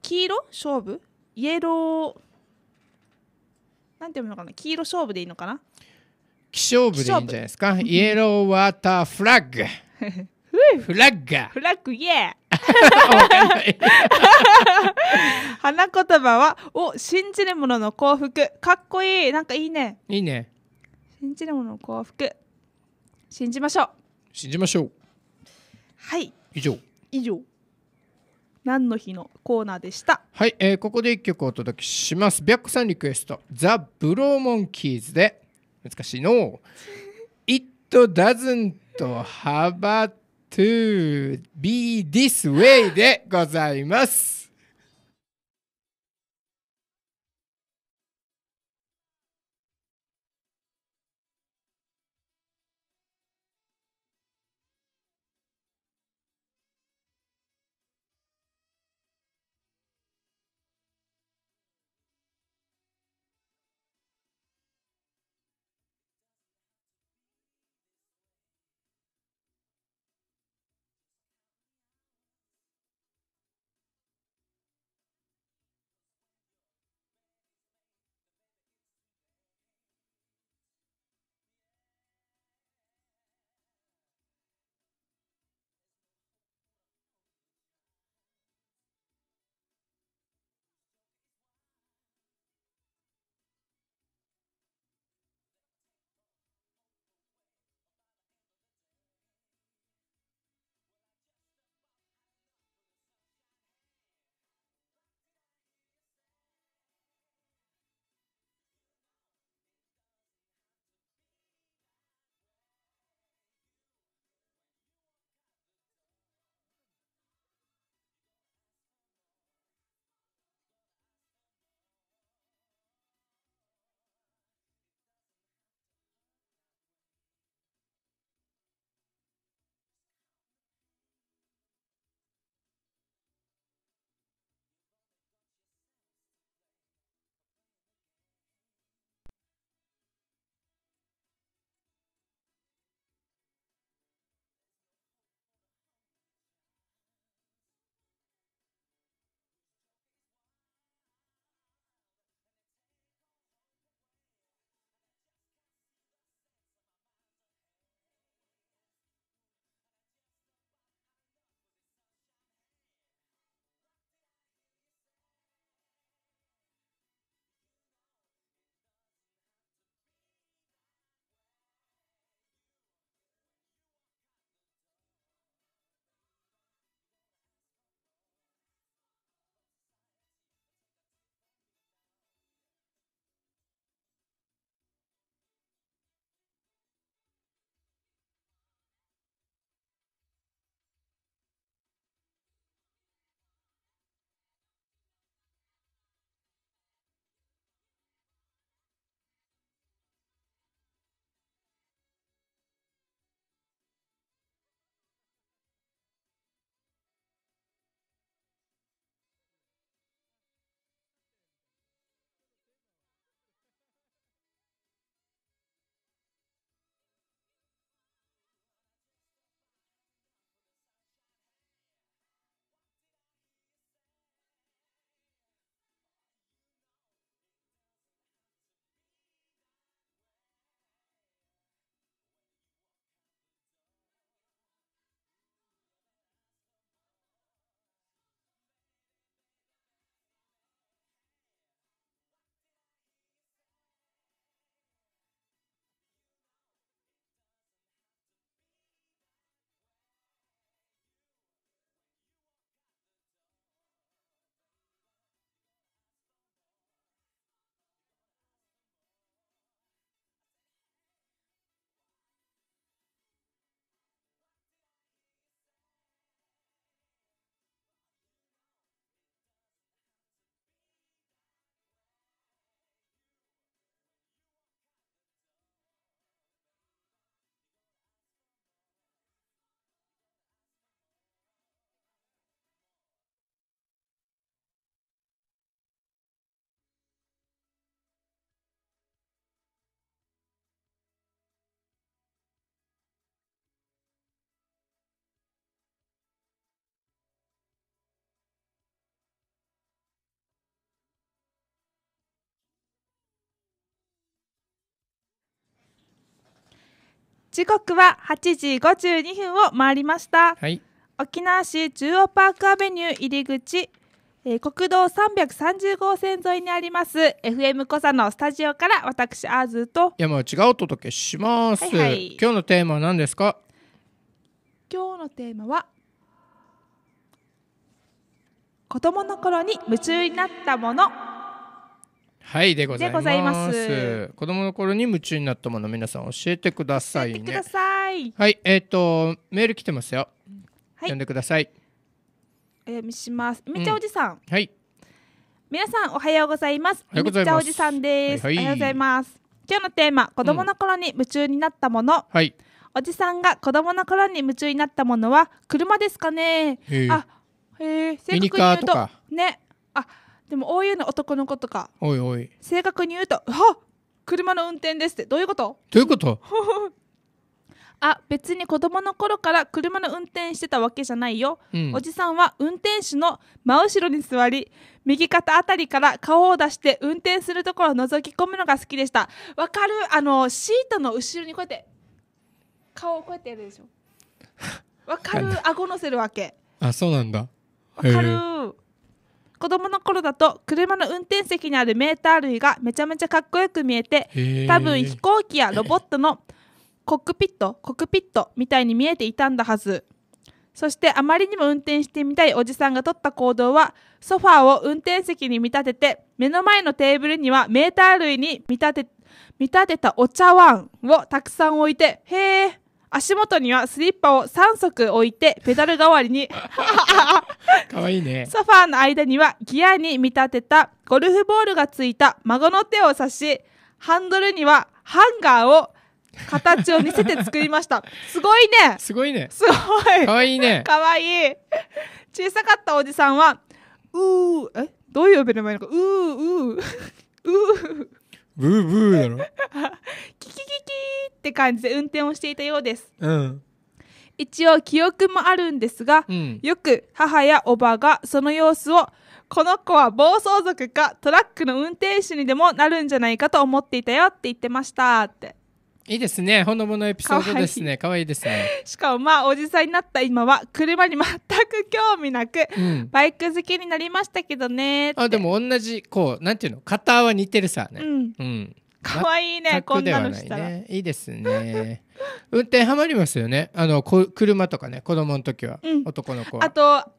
黄色勝負イエローなんていうのかな黄色勝負でいいのかな希少部でいいんじゃないですか。イエローワーターフラッグ。フラッグフラッグ、イエー。花言葉は、お、信じる者の幸福。かっこいい。なんかいいね。いいね。信じる者の幸福。信じましょう。信じましょう。はい。以上。以上。何の日のコーナーでしたはい、えー、ここで一曲お届けします白子さんリクエスト「ザ・ブローモンキーズ」で「難しいの It doesn't have to be this way でございます時刻は8時52分を回りました、はい、沖縄市中央パークアベニュー入り口、えー、国道330号線沿いにあります FM コサのスタジオから私アーズと山内がお届けします、はいはい、今日のテーマは何ですか今日のテーマは子供の頃に夢中になったものはいでございます。子供の頃に夢中になったもの皆さん教えてください、ね、はい、えっ、ー、とメール来てますよ。はい、読んでください。えー、見します。みちゃおじさん。うん、はい。皆さんおはようございます。みちゃおじさんです。はいはい、おはようございます。今日のテーマ子供の頃に夢中になったもの。うん、はい。おじさんが子供の頃に夢中になったものは車ですかね。あ、へえ。正確に言うとね。あ。でも OU の男の子とかおいおい正確に言うと「は車の運転です」ってどういうことどういうこと *laughs* あ別に子供の頃から車の運転してたわけじゃないよ、うん、おじさんは運転手の真後ろに座り右肩あたりから顔を出して運転するところを覗き込むのが好きでしたわかるあのシートの後ろにこうやって顔をこうやってやるでしょわかる顎のせるわけあそうなんだわかる子供の頃だと車の運転席にあるメーター類がめちゃめちゃかっこよく見えて多分飛行機やロボットのコックピットコックピットみたいに見えていたんだはずそしてあまりにも運転してみたいおじさんが取った行動はソファーを運転席に見立てて目の前のテーブルにはメーター類に見立て見立てたお茶碗をたくさん置いてへえ足元にはスリッパを3足置いてペダル代わりに *laughs* かわいいねソファーの間にはギアに見立てたゴルフボールがついた孫の手を差しハンドルにはハンガーを形を見せて作りました *laughs* すごいねすごいねすごいかわいいねかわいい小さかったおじさんはうーえどういう呼べればいいのかうーうーうーブーブーだろ *laughs* キキキキって感じで運転をしていたようです、うん、一応記憶もあるんですが、うん、よく母やおばがその様子をこの子は暴走族かトラックの運転手にでもなるんじゃないかと思っていたよって言ってましたっていいですね。ほのぼのエピソードですね。可愛いいですね。しかもまあ、おじさんになった今は、車に全く興味なく、うん、バイク好きになりましたけどね。あ、でも同じ、こう、なんていうの、型は似てるさね。うん。うん。可愛いね、こんなのしたら。いいですね。運転はまりますよね。あの、こ車とかね、子供の時は、うん、男の子は。あと、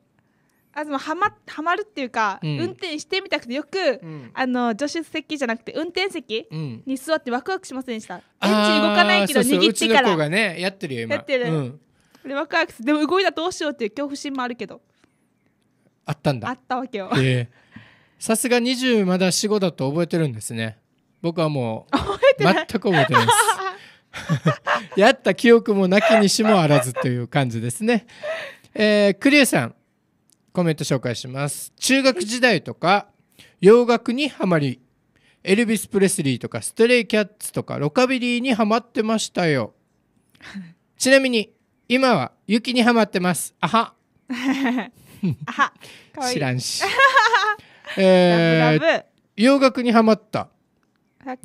あのはまはまるっていうか、うん運転してみたくてよく、んあの助手席じゃなくて運転席に座ってワクワクしませんでした、エンジン動かないけどあーそうそう握ってうちかの子らがねやってるよ今やってるうん、でワクワクするでも動いたらどうしようっていう恐怖心もあるけどあったんだあったわけよさすが20まだ死後だと覚えてるんですね僕はもう覚えてない全く覚えてないです *laughs* やった記憶もなきにしもあらずという感じですねえー、クリエさんコメント紹介します中学時代とか洋楽にはまりエルビス・プレスリーとかストレイ・キャッツとかロカビリーにはまってましたよ *laughs* ちなみに今は雪にはまってますあは *laughs* 知らんし *laughs* えー、洋楽にはまった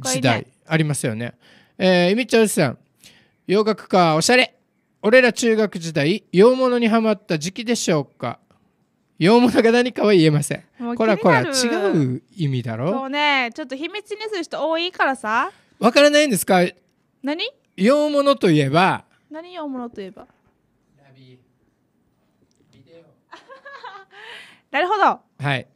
時代ありますよねえー、ゆみちゃんさん洋楽かおしゃれ俺ら中学時代洋物にはまった時期でしょうか洋物が何かは言えませんこらこら違う意味だろそうねちょっと秘密にする人多いからさわからないんですか何洋物といえば何洋物といえば *laughs* なるほどはい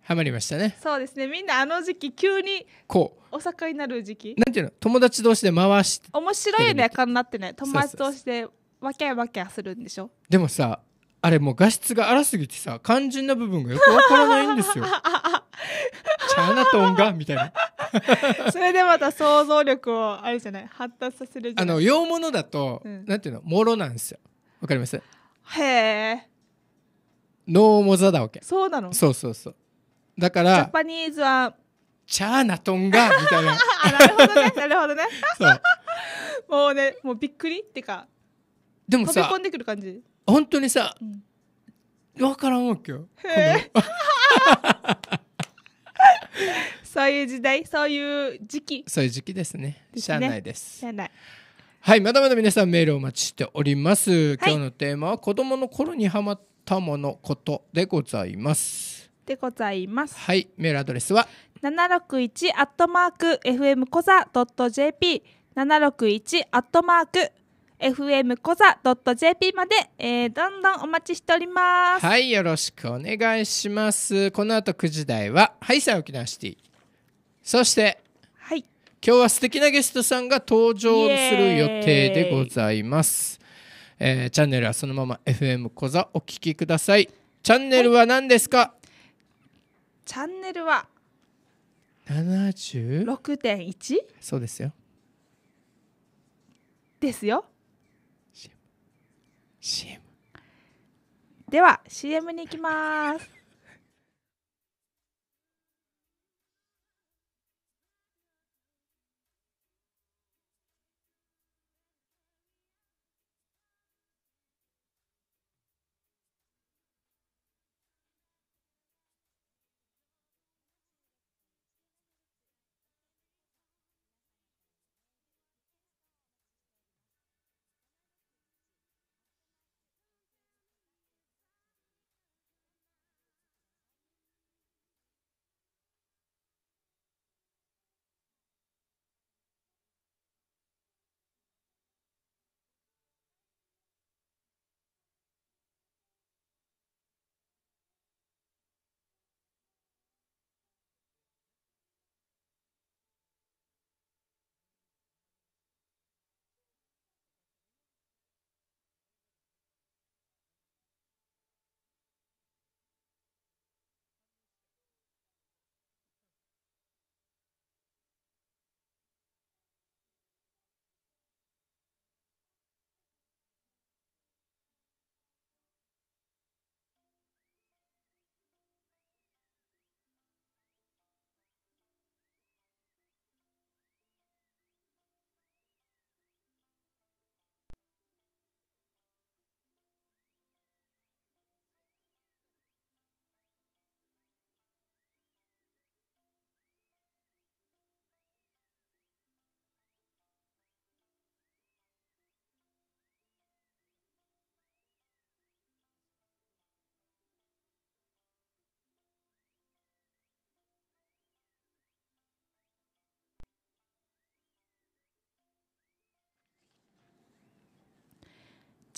はまりましたねそうですねみんなあの時期急にこうお酒になる時期なんていうの友達同士で回して面白いねかになってね友達同士でわけわけするんでしょでもさあれもう画質が荒すぎてさ肝心な部分がよくわからないんですよ。*laughs* チャーナトンがみたいな *laughs* それでまた想像力をあれじゃない発達させるじゃあの洋物だと、うん、なんていうのもろなんですよわかりますへえノーモザだわけそうなのそうそうそうだからジャパニーズはチャーナトンがみたいな *laughs* なるほどねなるほどねそうもうねもうびっくりってかでもさ飛び込んでくる感じ本当にさ、うん、分からんわけよ。そういう時代、そういう時期。そういう時期ですね。しゃあないです。ね、はい、まだまだ皆さんメールお待ちしております。はい、今日のテーマは子供の頃にハマったものことでございます。でございます。はい、メールアドレスは七六一アットマーク fm コザドット jp 七六一アットマーク FM コザ .jp まで、えー、どんどんお待ちしております。はい、よろしくお願いします。この後9時台は、ハイサイ沖縄シティ。そして、はい。今日は素敵なゲストさんが登場する予定でございます。えーチャンネルはそのまま FM 小座お聞きください。チャンネルは何ですか、チャンネルは ?70? 6.1そうですよ。ですよ。CM では CM に行きます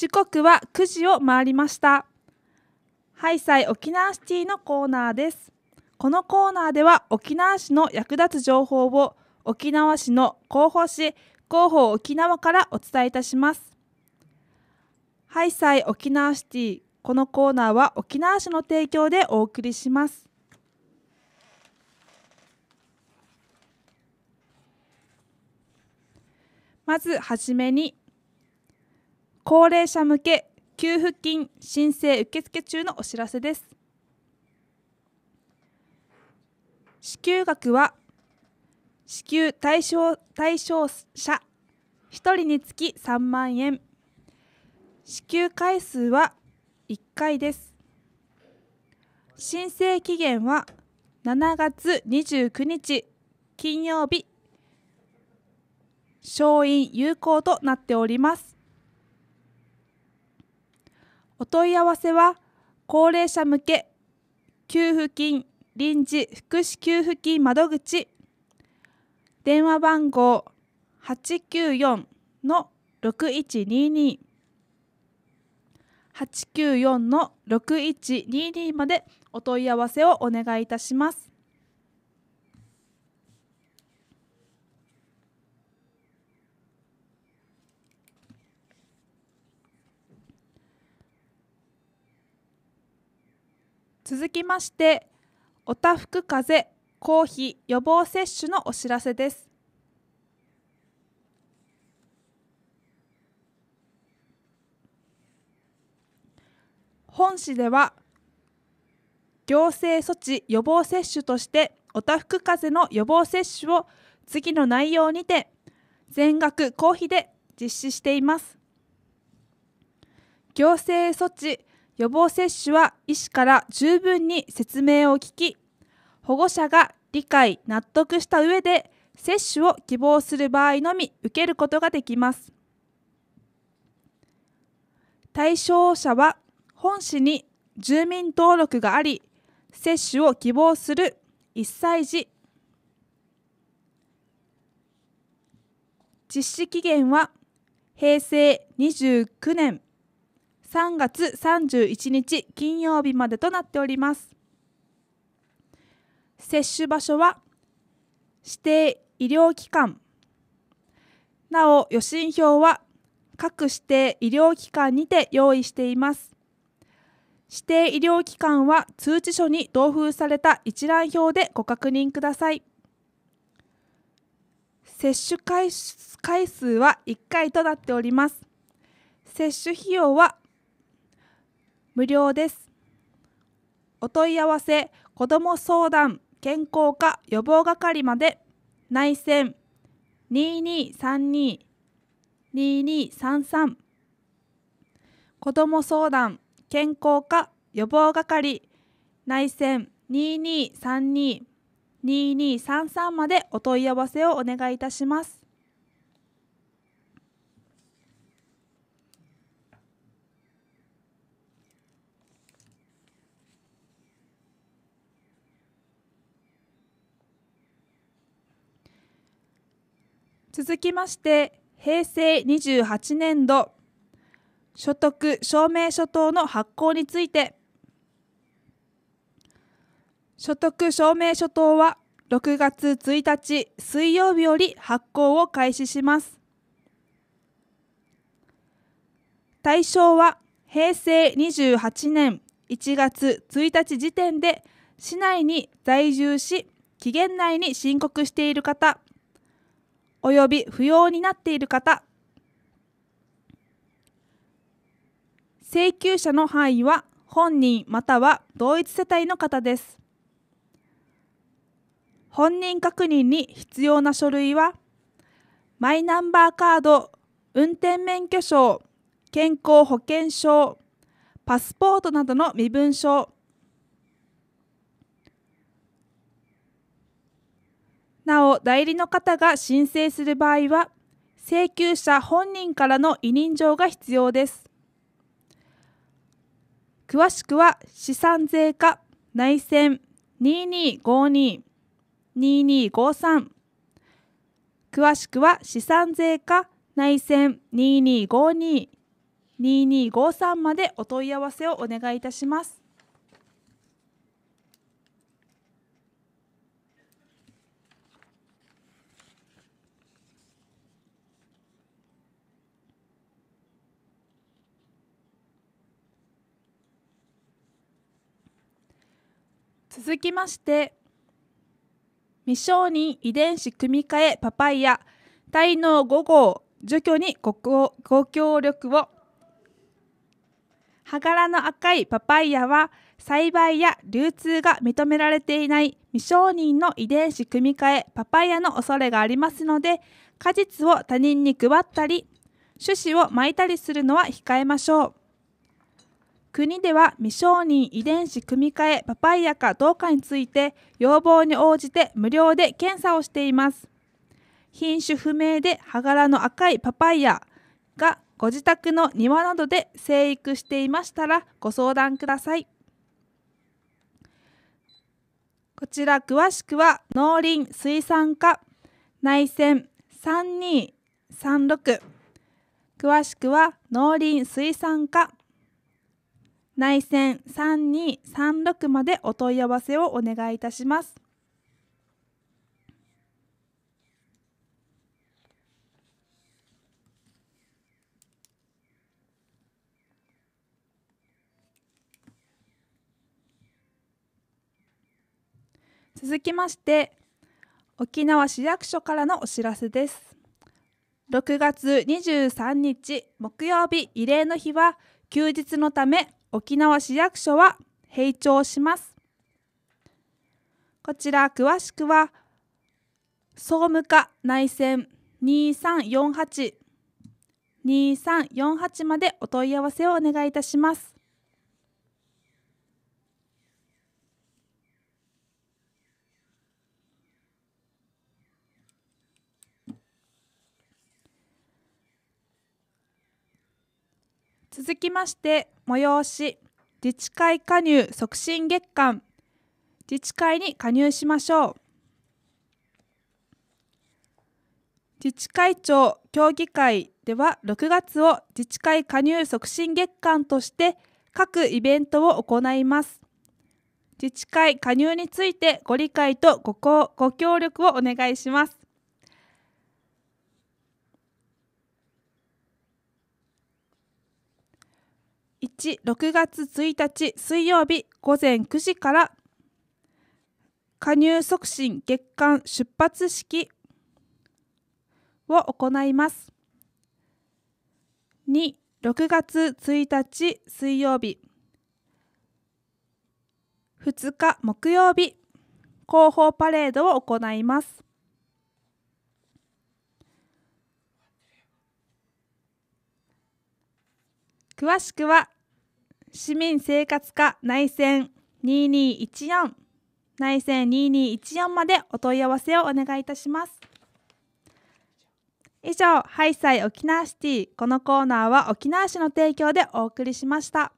時刻は9時を回りましたハイサイ沖縄シティのコーナーですこのコーナーでは沖縄市の役立つ情報を沖縄市の広報誌広報沖縄からお伝えいたしますハイサイ沖縄シティこのコーナーは沖縄市の提供でお送りしますまずはじめに高齢者向け給付金申請受付中のお知らせです支給額は支給対象対象者1人につき3万円支給回数は1回です申請期限は7月29日金曜日、承認有効となっております。お問い合わせは高齢者向け給付金臨時福祉給付金窓口電話番号894の6122 894の6122までお問い合わせをお願いいたします。続きましておたふく風邪公費予防接種のお知らせです本市では行政措置予防接種としておたふく風邪の予防接種を次の内容にて全額公費で実施しています行政措置予防接種は医師から十分に説明を聞き保護者が理解納得した上で接種を希望する場合のみ受けることができます対象者は本市に住民登録があり接種を希望する1歳児実施期限は平成29年3月31日金曜日までとなっております接種場所は指定医療機関なお予診票は各指定医療機関にて用意しています指定医療機関は通知書に同封された一覧表でご確認ください接種回数は1回となっております接種費用は無料です。お問い合わせ、子ども相談健康科予防係まで内線2232-2233子ども相談健康科予防係内線2232-2233までお問い合わせをお願いいたします。続きまして平成28年度所得証明書等の発行について所得証明書等は6月1日水曜日より発行を開始します対象は平成28年1月1日時点で市内に在住し期限内に申告している方及び不要になっている方請求者の範囲は本人または同一世帯の方です本人確認に必要な書類はマイナンバーカード運転免許証健康保険証パスポートなどの身分証なお代理の方が申請する場合は請求者本人からの委任状が必要です詳しくは資産税課内線2252-2253詳しくは資産税課内線2252-2253までお問い合わせをお願いいたします続きまして未承認遺伝子組み換えパパイヤ滞納5号除去にごご協力を葉柄の赤いパパイヤは栽培や流通が認められていない未承認の遺伝子組み換えパパイヤの恐れがありますので果実を他人に配ったり種子を巻いたりするのは控えましょう国では未承認遺伝子組み換えパパイヤかどうかについて要望に応じて無料で検査をしています品種不明で葉柄の赤いパパイヤがご自宅の庭などで生育していましたらご相談くださいこちら詳しくは農林水産課内線3236詳しくは農林水産課内線3236までお問い合わせをお願いいたします。続きまして沖縄市役所からのお知らせです6月23日木曜日慰霊の日は休日のため沖縄市役所は閉庁します。こちら詳しくは総務課内線2348 2348までお問い合わせをお願いいたします。続きまして催し自治会加入促進月間自治会に加入しましょう自治会長協議会では6月を自治会加入促進月間として各イベントを行います自治会加入についてご理解とごご協力をお願いします16月1日水曜日午前9時から加入促進月間出発式を行います。2 6月1日水曜日2日木曜日広報パレードを行います。詳しくは市民生活課内線2214内線2214までお問い合わせをお願いいたします以上ハイサイ沖縄シティこのコーナーは沖縄市の提供でお送りしました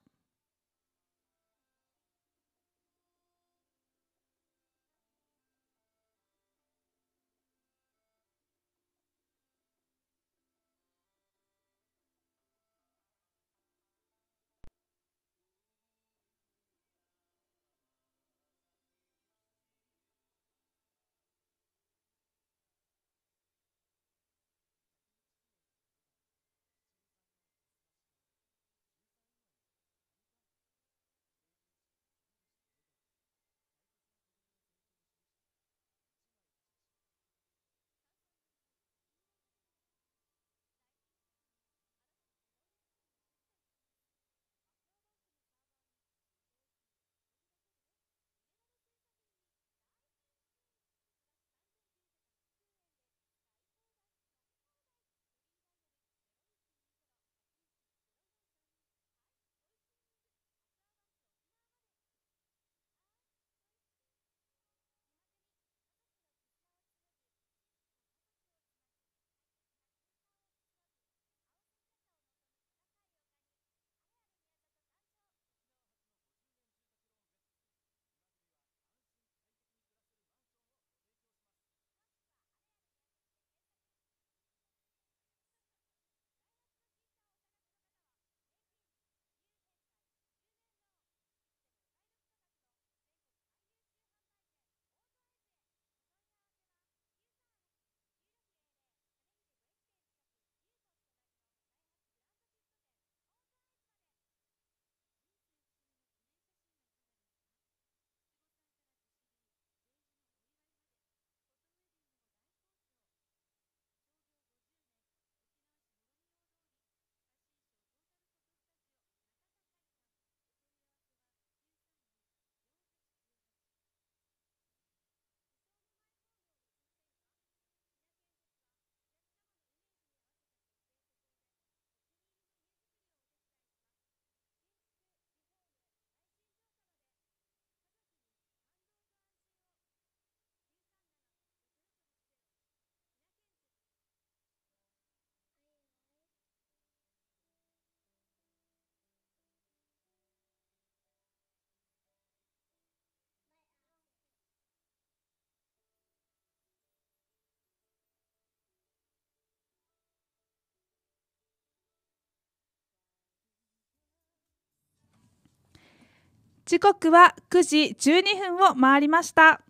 時刻は9時12分を回りました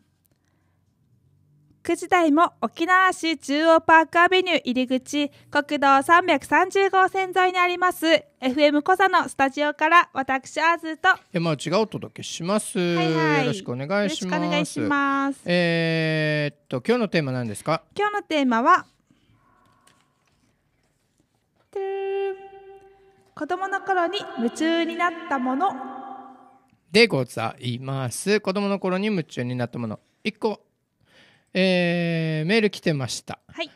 9時台も沖縄市中央パークアベニュー入り口国道330号線沿いにあります FM コザのスタジオから私アーズと山内がお届けします、はいはい、よろしくお願いしますよろしくお願いしますえっと今日のテーマ何ですか今日のテーマは子供の頃に夢中になったものでございます。子供の頃に夢中になったもの。1個、えー、メール来てました。はい。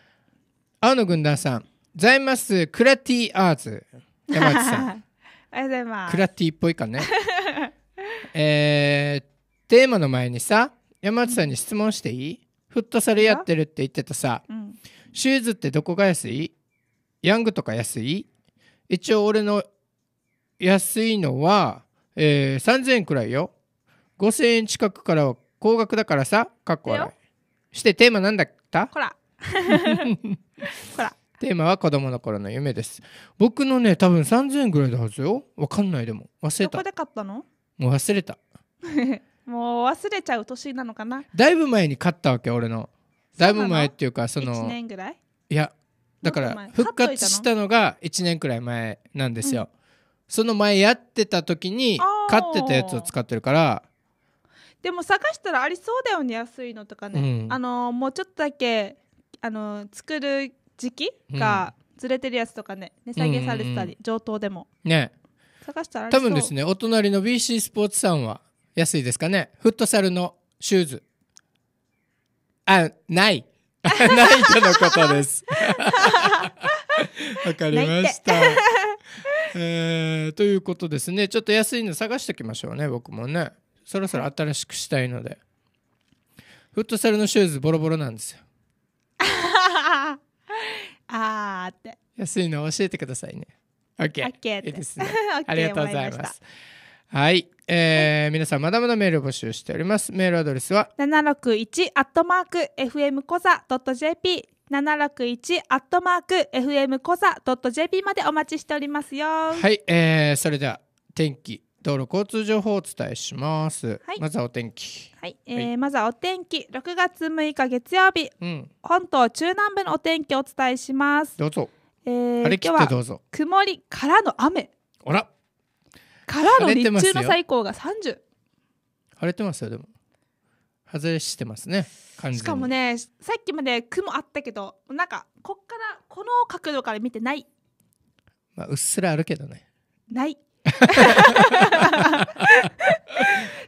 青野軍団さん、ざいます、クラティアーズ。山内さん。*laughs* ありがとうございます。クラティっぽいかね。*laughs* えー、テーマの前にさ、山内さんに質問していいフットサルやってるって言ってたさ、うん、シューズってどこが安いヤングとか安い一応俺の安いのはえー、3000円くらいよ。5000円近くからは高額だからさ、かっこ悪い。してテーマなんだったこら。*laughs* こら。テーマは子供の頃の夢です。僕のね、多分3000円ぐらいだはずよ。わかんないでも。忘れた。どこで買ったのもう忘れた。*laughs* もう忘れちゃう年なのかな。だいぶ前に買ったわけ、俺の。だいぶ前っていうか、その。1年ぐらいいや、だから復活したのが1年くらい前なんですよ。うんその前やってた時に買ってたやつを使ってるからでも探したらありそうだよね安いのとかね、うん、あのもうちょっとだけあの作る時期がずれてるやつとかね値下げされてたり、うんうん、上等でもね探したらありそう多分ですねお隣の BC スポーツさんは安いですかねフットサルのシューズあない *laughs* *laughs* ないとのことですわかりましたえー、ということですねちょっと安いの探しておきましょうね僕もねそろそろ新しくしたいのでフットサルのシューズボロボロなんですよ *laughs* ああって安いの教えてくださいね OK, いいですね *laughs* ありがとうございますはい、えー、はい、皆さんまだまだメール募集しておりますメールアドレスは761アットマーク FM コザ .jp 七六一アットマーク FM コサ .jp までお待ちしておりますよ。はい、えー、それでは天気道路交通情報をお伝えします。はい、まずはお天気。はい、えー、はい、まずはお天気。六月六日月曜日、うん、本島中南部のお天気をお伝えします。どうぞ。えー、晴れ切ってどうぞ。曇りからの雨。おら。からの日中の最高が三十。晴れてますよでも。外してますねしかもねさっきまで雲あったけどなんかこっからこの角度から見てないまあうっすらあるけどねない *laughs*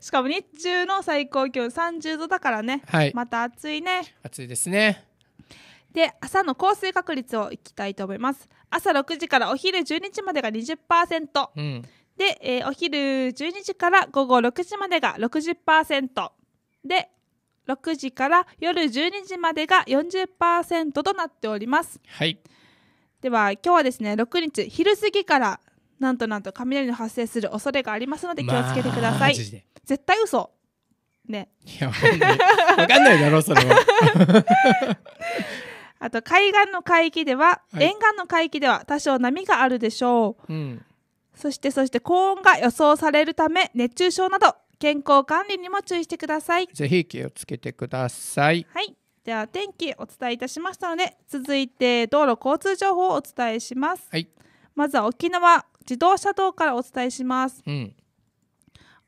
しかも日中の最高気温三十度だからね、はい、また暑いね暑いですねで朝の降水確率をいきたいと思います朝六時からお昼十二時までが二十パーセント。で、えー、お昼十二時から午後六時までが六十パーセント。で6時から夜12時までが40%となっております。はい。では今日はですね6日昼過ぎからなんとなんと雷の発生する恐れがありますので気をつけてください。まあ、絶対嘘ね。いやわかんないだろそれは。*laughs* あと海岸の海域では、はい、沿岸の海域では多少波があるでしょう、うん、そしてそして高温が予想されるため熱中症など健康管理にも注意してくださいぜひ気をつけてくださいはいでは天気お伝えいたしましたので続いて道路交通情報をお伝えします、はい、まずは沖縄自動車道からお伝えします、うん、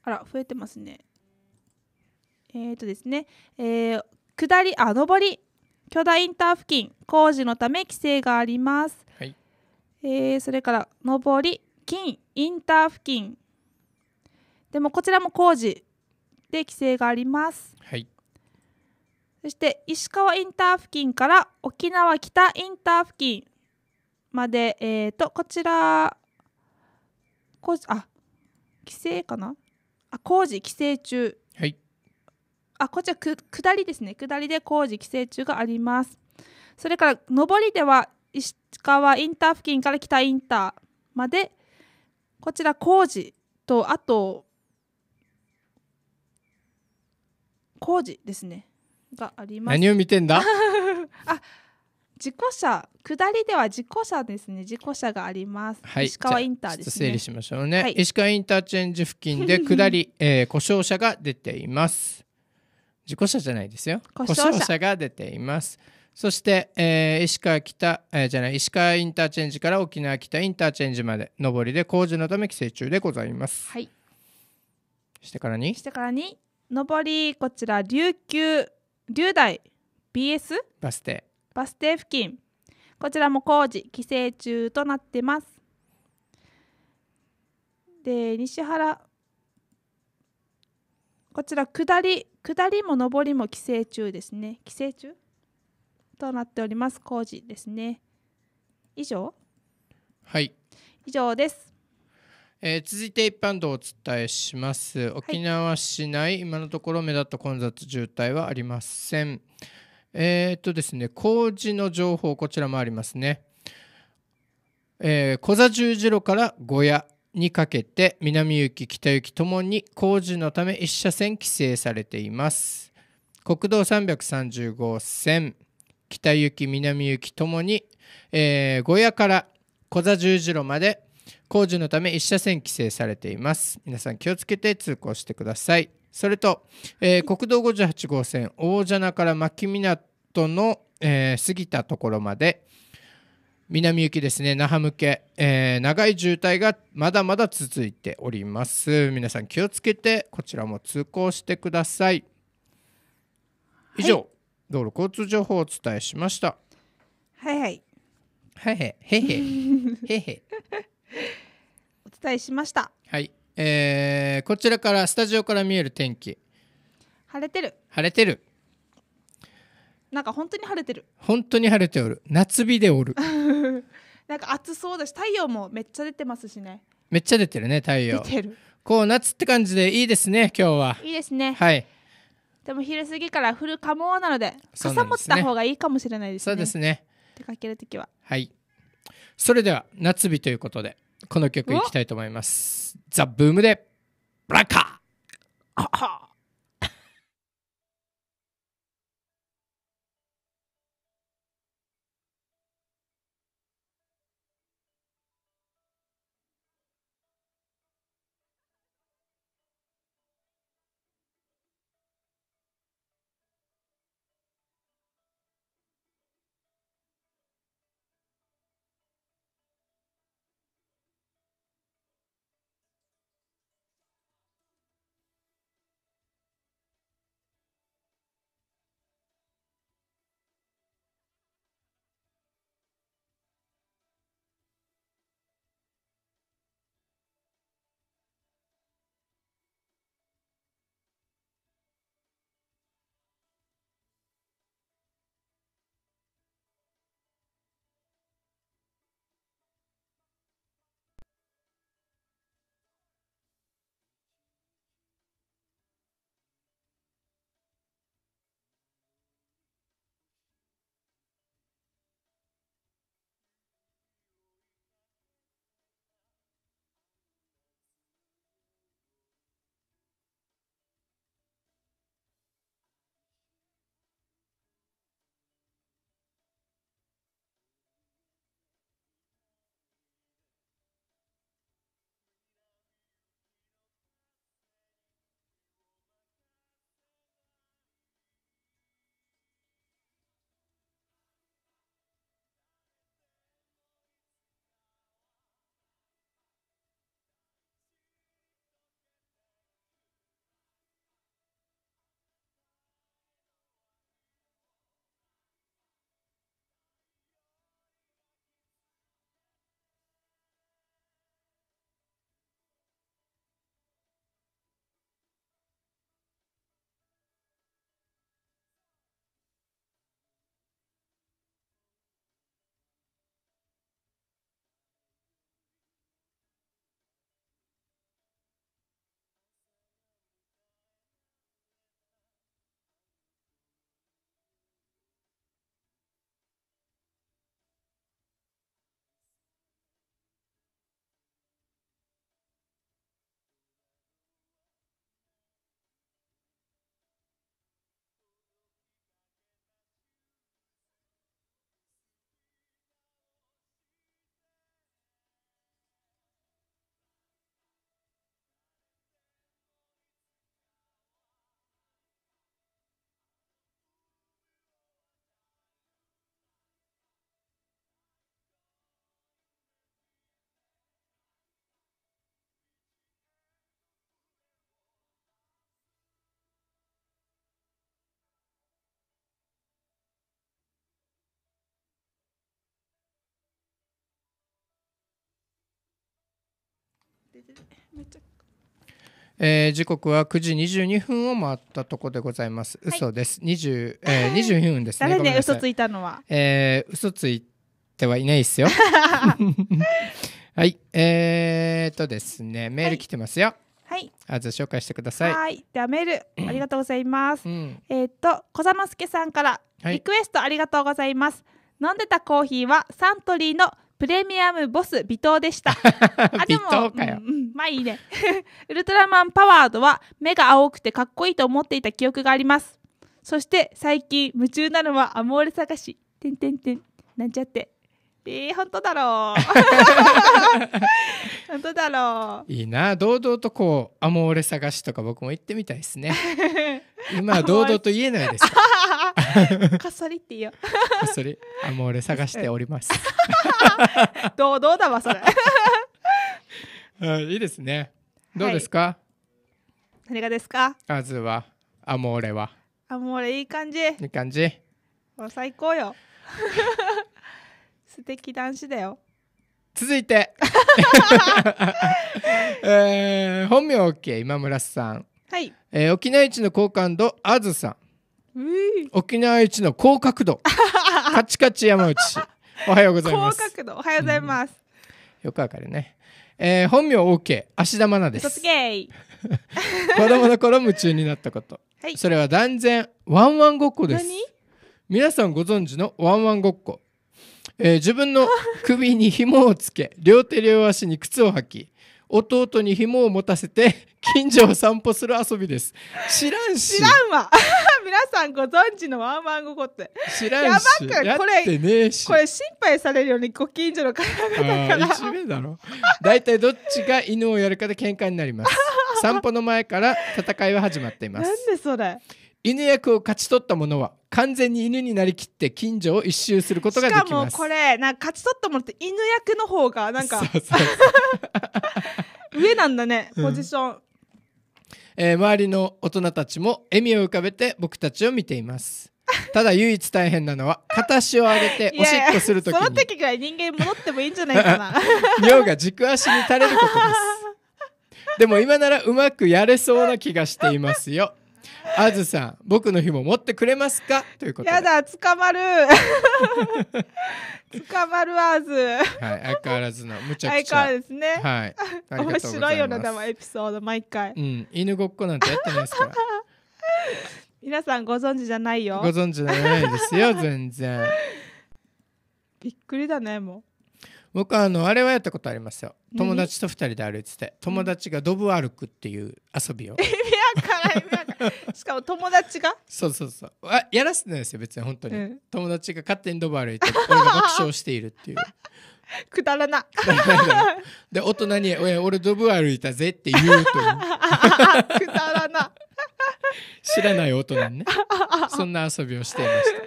あら増えてますねえっ、ー、とですね、えー、下りあ上り巨大インター付近工事のため規制があります、はい、えー、それから上り金インター付近でもこちらも工事で規制があります。はいそして石川インター付近から沖縄北インター付近まで、えーとこちら工事あ規制かなあ工事規制中、はい、あこちらく下りですね下りで工事規制中がありますそれから上りでは石川インター付近から北インターまでこちら工事とあと工事ですねがあります何を見てんだ *laughs* あ事故車下りでは事故車ですね事故車があります、はい、石川インターです、ね、整理しましょうね、はい、石川インターチェンジ付近で *laughs* 下り、えー、故障車が出ています事故車じゃないですよ故障車が出ていますそして、えー、石川北、えー、じゃない石川インターチェンジから沖縄北インターチェンジまで上りで工事のため規制中でございますはいしてからにしてからに上りこちら琉球琉大 BS バス停バス停付近こちらも工事規制中となってますで西原こちら下り下りも上りも規制中ですね規制中となっております工事ですね以上はい以上ですえー、続いて一般道をお伝えします沖縄市内、はい、今のところ目立った混雑渋滞はありませんえー、っとですね工事の情報こちらもありますね、えー、小座十字路から小屋にかけて南行き北行きともに工事のため一車線規制されています国道330号線北行き南行きともに、えー、小屋から小座十字路まで工事のため1車線規制されています皆さん気をつけて通行してくださいそれと、えー、国道58号線大蛇名から牧港の、えー、過ぎたところまで南行きですね那覇向け、えー、長い渋滞がまだまだ続いております皆さん気をつけてこちらも通行してください以上、はい、道路交通情報をお伝えしましたはいはいはいへへへへへへ *laughs* お伝えしましたはいえー、こちらからスタジオから見える天気晴れてる晴れてるなんか本当に晴れてる本当に晴れておる夏日でおる *laughs* なんか暑そうだし太陽もめっちゃ出てますしねめっちゃ出てるね太陽出てるこう夏って感じでいいですね今日はいいですねはいでも昼過ぎから降るかもなので傘持った方がいいかもしれないですねそうですね出かける時ははいそれでは夏日ということでこの曲いきたいと思います。ザ・ブームでブラッカー *laughs* えー、時刻は9時22分を回ったとこでございます。嘘です。はい、20えー、22分ですね。*laughs* 誰で嘘ついたのは。えー、嘘ついてはいないですよ。*laughs* はい、えー、っとですね、メール来てますよ。はい。あず紹介してください。はい。ではメール *clears throat* ありがとうございます。うん、えっと小佐之助さんからリクエストありがとうございます。はい、飲んでたコーヒーはサントリーのプレミアムボス微糖でした。*laughs* あ、でも、うん、まあいいね。*laughs* ウルトラマンパワードは目が青くてかっこいいと思っていた記憶があります。そして最近夢中なのはアモーレ探し。てんてんてん。なんちゃって。えー、本当だろう。*laughs* 本当だろう。いいな、堂々とこう、アモーレ探しとか僕も行ってみたいですね。今は堂々と言えないですカッソリっていうよ。カッソリあ、もう俺探しております。*laughs* どう、どうだわ、それ。う *laughs* ん、いいですね。どうですか、はい、何がですかアズは、あ、もう俺は。あ、もう俺いい感じ。いい感じ。もう最高よ。*laughs* 素敵男子だよ。続いて、えー、本名 OK 今村さん、はいえー、沖縄一の好感度あずさん沖縄一の高角度 *laughs* カチカチ山内おはようございます高角度おはようございます、うん、よくわかるねえー、本名 OK 芦田愛菜です *laughs* 子供の頃夢中になったこと、はい、それは断然ワンワンごっこです皆さんご存知のワンワンごっこ、えー、自分の首に紐をつけ両手両足に靴を履き弟に紐を持たせて *laughs* 近所を散歩する遊びです知らんし知らんわ *laughs* 皆さんご存知のワンワンごこって知らんしやばくこれこれ心配されるようにご近所の方々から1名だろたいどっちが犬をやるかで喧嘩になります *laughs* 散歩の前から戦いは始まっていますなんでそれ犬役を勝ち取った者は完全に犬になりきって近所を一周することができますしかもこれなんか勝ち取ったものって犬役の方がなんか *laughs* *laughs* 上なんだね、ポジション、えー、周りの大人たちも笑みを浮かべて僕たちを見ていますただ唯一大変なのは片足を上げて *laughs* おしっこするときにその時ぐらい人間戻ってもいいんじゃないかな尿が軸足に垂れることですでも今ならうまくやれそうな気がしていますよあずさん僕の紐持ってくれますかということでやだ捕まる *laughs* 捕まるあずはい相変わらずのむちゃく相変わらずねはい面白いよなでもエピソード毎回うん犬ごっこなんてやってないですから *laughs* 皆さんご存知じゃないよご存知じゃないですよ全然 *laughs* びっくりだねもう。僕はあのあれはやったことありますよ友達と2人で歩いてて友達がドブ歩くっていう遊びをしかも友達がそうそうそうあやらせてないですよ別に本当に、うん、友達が勝手にドブ歩いて俺が爆笑しているっていう *laughs* くだらな *laughs* で大人に「俺ドブ歩いたぜ」って言うという *laughs* くだらな知らない大人にねそんな遊びをしていました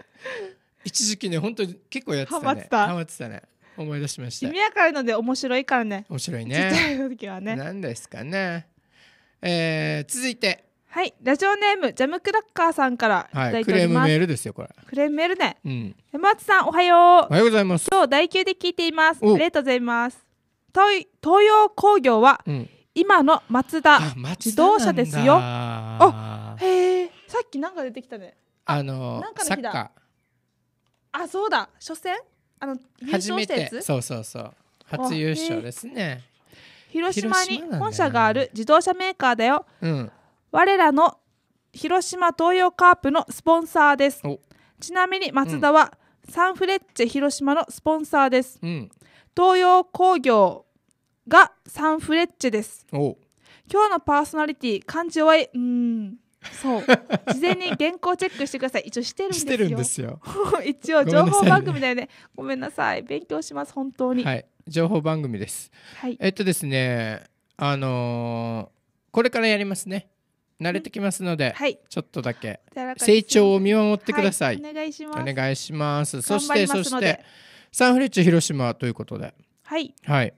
一時期ね本当に結構やってたねハマってたね思い出しました意味わかるので面白いからね面白いねちっちゃい時はね何ですかねえー、続いてはいラジオネームジャムクラッカーさんからいただいております、はい、クレームメールですよこれクレームメールね、うん、山内さんおはようおはようございます今日第9で聞いていますありがとうございます東東洋工業は、うん、今の松田松田自動車ですよあへえさっきなんか出てきたねあのー、なんかの日だあそうだ初戦あの優勝したやつそうそうそう初優勝ですね広島に本社がある自動車メーカーだよ、うん、我らの広島東洋カープのスポンサーですちなみに松田は、サンフレッチェ広島のスポンサーです、うん、東洋工業がサンフレッチェです今日のパーソナリティ漢字終りうんそう事前に原稿チェックしてください一応してるんですよしてるんですよ *laughs* 一応情報番組だよねごめんなさい、ね、勉強します本当にはい情報番組です、はい、えっとですねあのー、これからやりますね慣れてきますので、はい、ちょっとだけ成長を見守ってください、はい、お願いしますお願いしますそしてそしてサンフレッチェ広島ということではいはい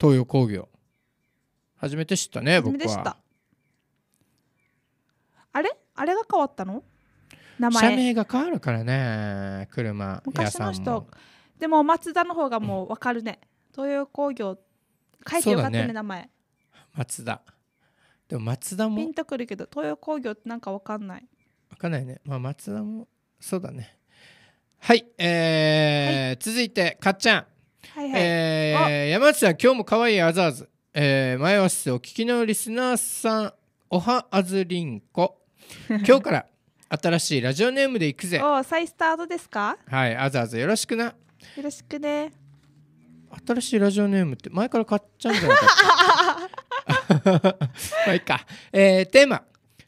東洋工業初めて知ったね僕はあれあれが変わったの名前社名が変わるからね車屋さんも昔の人でも松田の方がもう分かるね、うん、東工業書いてよかったね、ね、名前松田でも松田もピンとくるけど東洋工業ってなんか分かんない分かんないねまあ松田もそうだねはい、えー、はい、続いてかっちゃん、はいはい、えー、山内さん今日も可愛いあざあず、えー、前はお聞きのリスナーさんおはあずりんこ *laughs* 今日から新しいラジオネームでいくぜおお再スタートですかはいあざあざよろしくなよろしくね新しいラジオネームって前から買っちゃうんじゃないか *laughs* まあいいか、えー、テーマ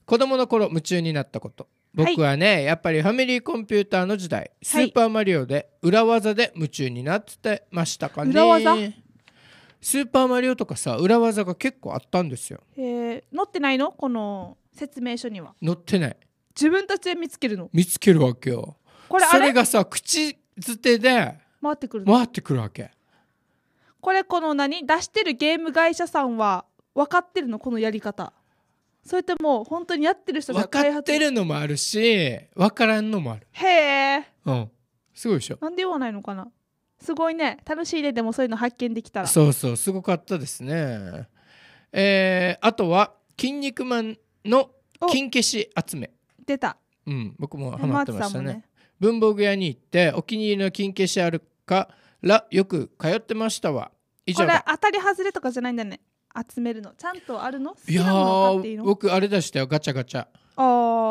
子供の頃夢中になったこと僕はね、はい、やっぱりファミリーコンピューターの時代「スーパーマリオ」で裏技で夢中になってましたかね裏技スーパーマリオとかさ裏技が結構あったんですよへえー、載ってないのこの説明書には載ってない自分たちで見つけるの見つけるわけよこれそれがさ口づてで回ってくる回ってくるわけこれこの何出してるゲーム会社さんは分かってるのこのやり方それってもう本当にやってる人が分かってるのもあるし分からんのもあるへえうんすごいでしょなんで言わないのかなすごいね楽しいねでもそういうの発見できたらそうそうすごかったですねえー、あとは「筋肉マンの金消し集め出たうん僕もハマってましたね、ね、文房具屋に行ってお気に入りの金消しあるからよく通ってましたわ以上これ当たり外れとかじゃないんだね集めるのちゃんとあるのいや僕あれ出したよガチャガチャ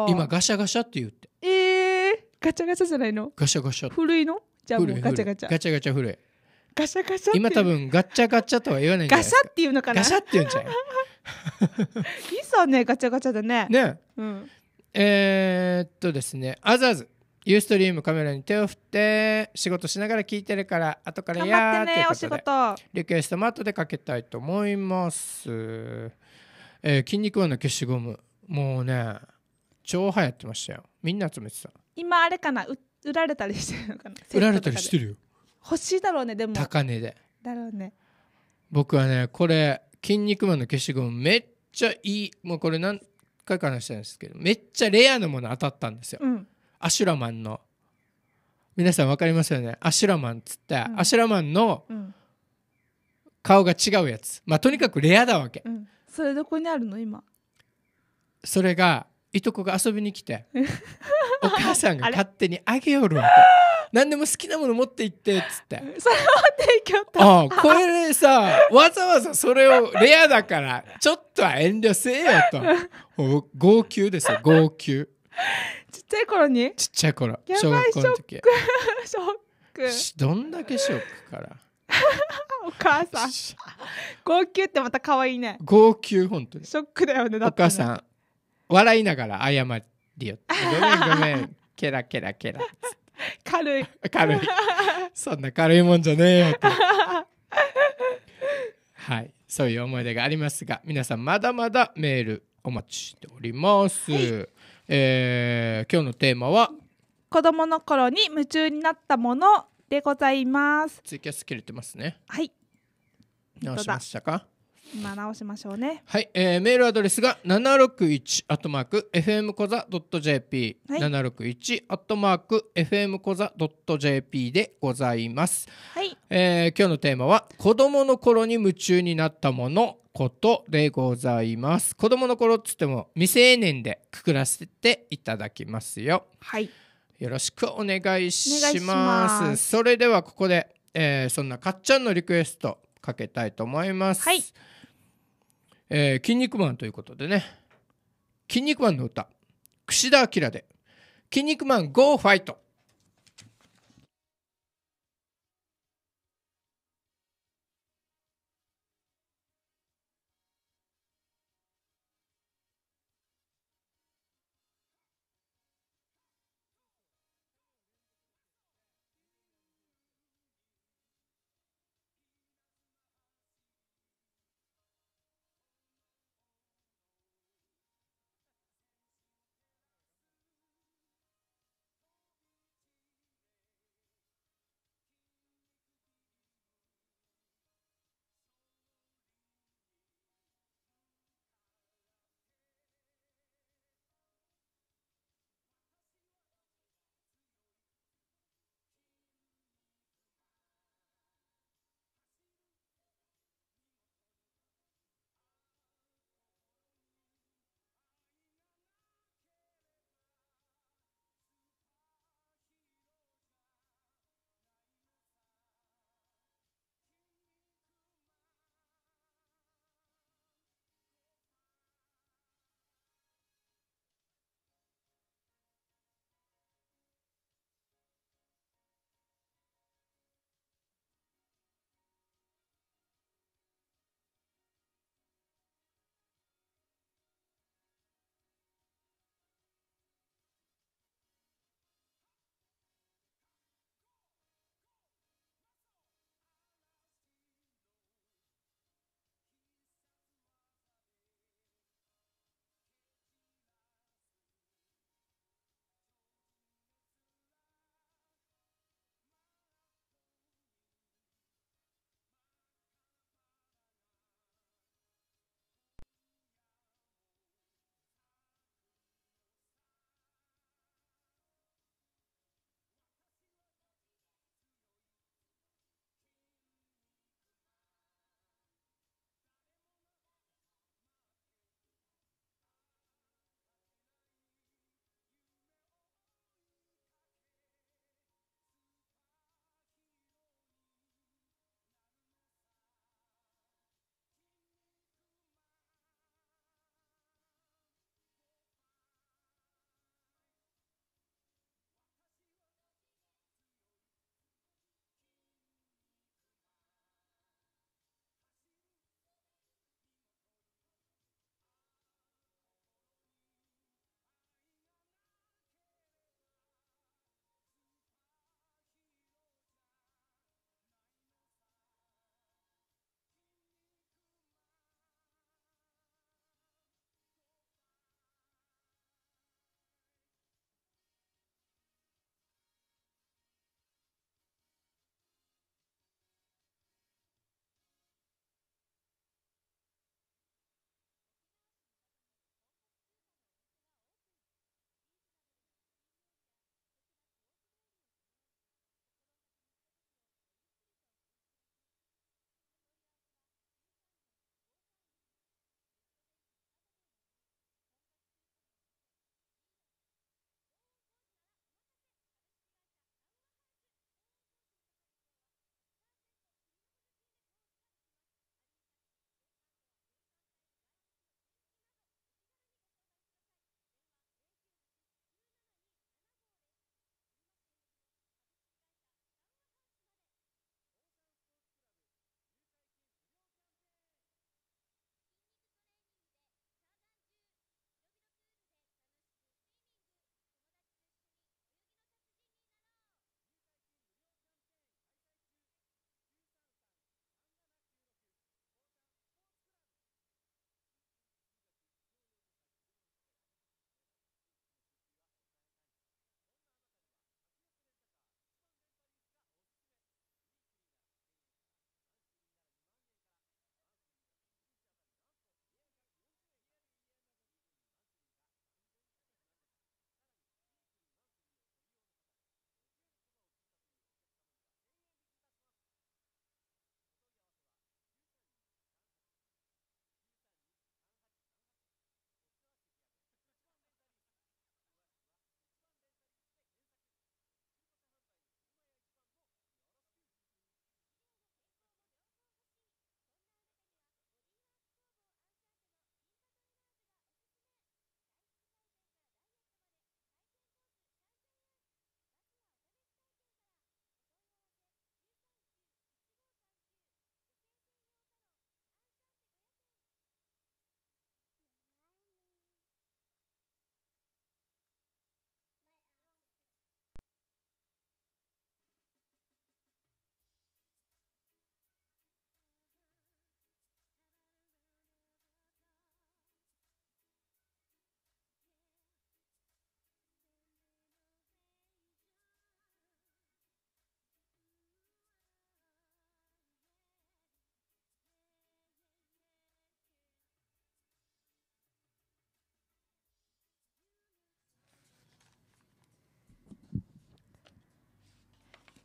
今ガシャガシャって言ってえー、ガチャガチャじゃないのガシャガシャ古いのじゃあもうガチャガチャガチャガチャ古いガシャガシャ今多分ガッチャガチャとは言わないないガシャっていうのかなガシャって言うんじゃないいいさねガチャガチャでねね、うん、えー、っとですねアザーズ。ユーストリームカメラに手を振って仕事しながら聞いてるから後からやーってねお仕事リクエストも後でかけたいと思います、えー、筋肉音の消しゴムもうね超流行ってましたよみんな集めてた今あれかな売られたりしてるのかな売られたりしてるよ欲しいだろうねでも高値でだろうね僕はねこれ「筋肉マン」の消しゴムめっちゃいいもうこれ何回か話したんですけどめっちゃレアなもの当たったんですよ、うん、アシュラマンの皆さん分かりますよねアシュラマンっつって、うん、アシュラマンの顔が違うやつまあとにかくレアだわけ、うん、それどこにあるの今それがいとこが遊びに来て *laughs* お母さんが勝手にあげよるわけ *laughs* *laughs* 何でも好きなもの持って行ってっ *laughs* つってそれ持って行きよったあこれでさわざわざそれをレアだからちょっとは遠慮せえよと *laughs* 号泣ですよ号泣ちっちゃい頃にちっちゃい頃小学校の時ショック *laughs* どんだけショックからお母さん号泣ってまた可愛いね号泣本当にショックだよねだって、お母さん笑いながら謝りよごめんごめんケラケラケラっつって軽い *laughs* 軽いそんな軽いもんじゃねえよと *laughs* はいそういう思い出がありますが皆さんまだまだメールお待ちしております、はい、えー、今日のテーマは子供の頃に夢中になったものでございますツイキャス切れてますねはい直しましたか今直しましょうねはい、えー、メールアドレスが七六一アットマーク FM コザドット .jp、はい、761アットマーク FM コザドット .jp でございます、はいえー、今日のテーマは子供の頃に夢中になったものことでございます子供の頃っつっても未成年でくくらせていただきますよはいよろしくお願いしますそれではここで、えー、そんなかっちゃんのリクエストかけたいと思います、はいえー、筋肉マンということでね、筋肉マンの歌、串田明で、筋肉マンゴーファイト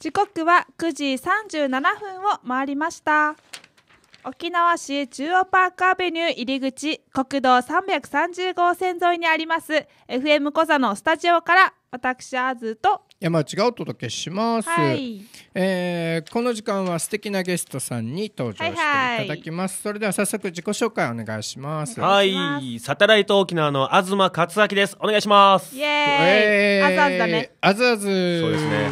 時刻は9時37分を回りました沖縄市中央パークアベニュー入り口国道330号線沿いにあります FM 小座のスタジオから私アズと山内がお届けします、はいえーこの時間は素敵なゲストさんに登場していただきます、それでは早速自己紹介お願いしますはいサタライト沖縄の東勝明です。お願いします。イエーイ、あざあざだねあずあずそうですね。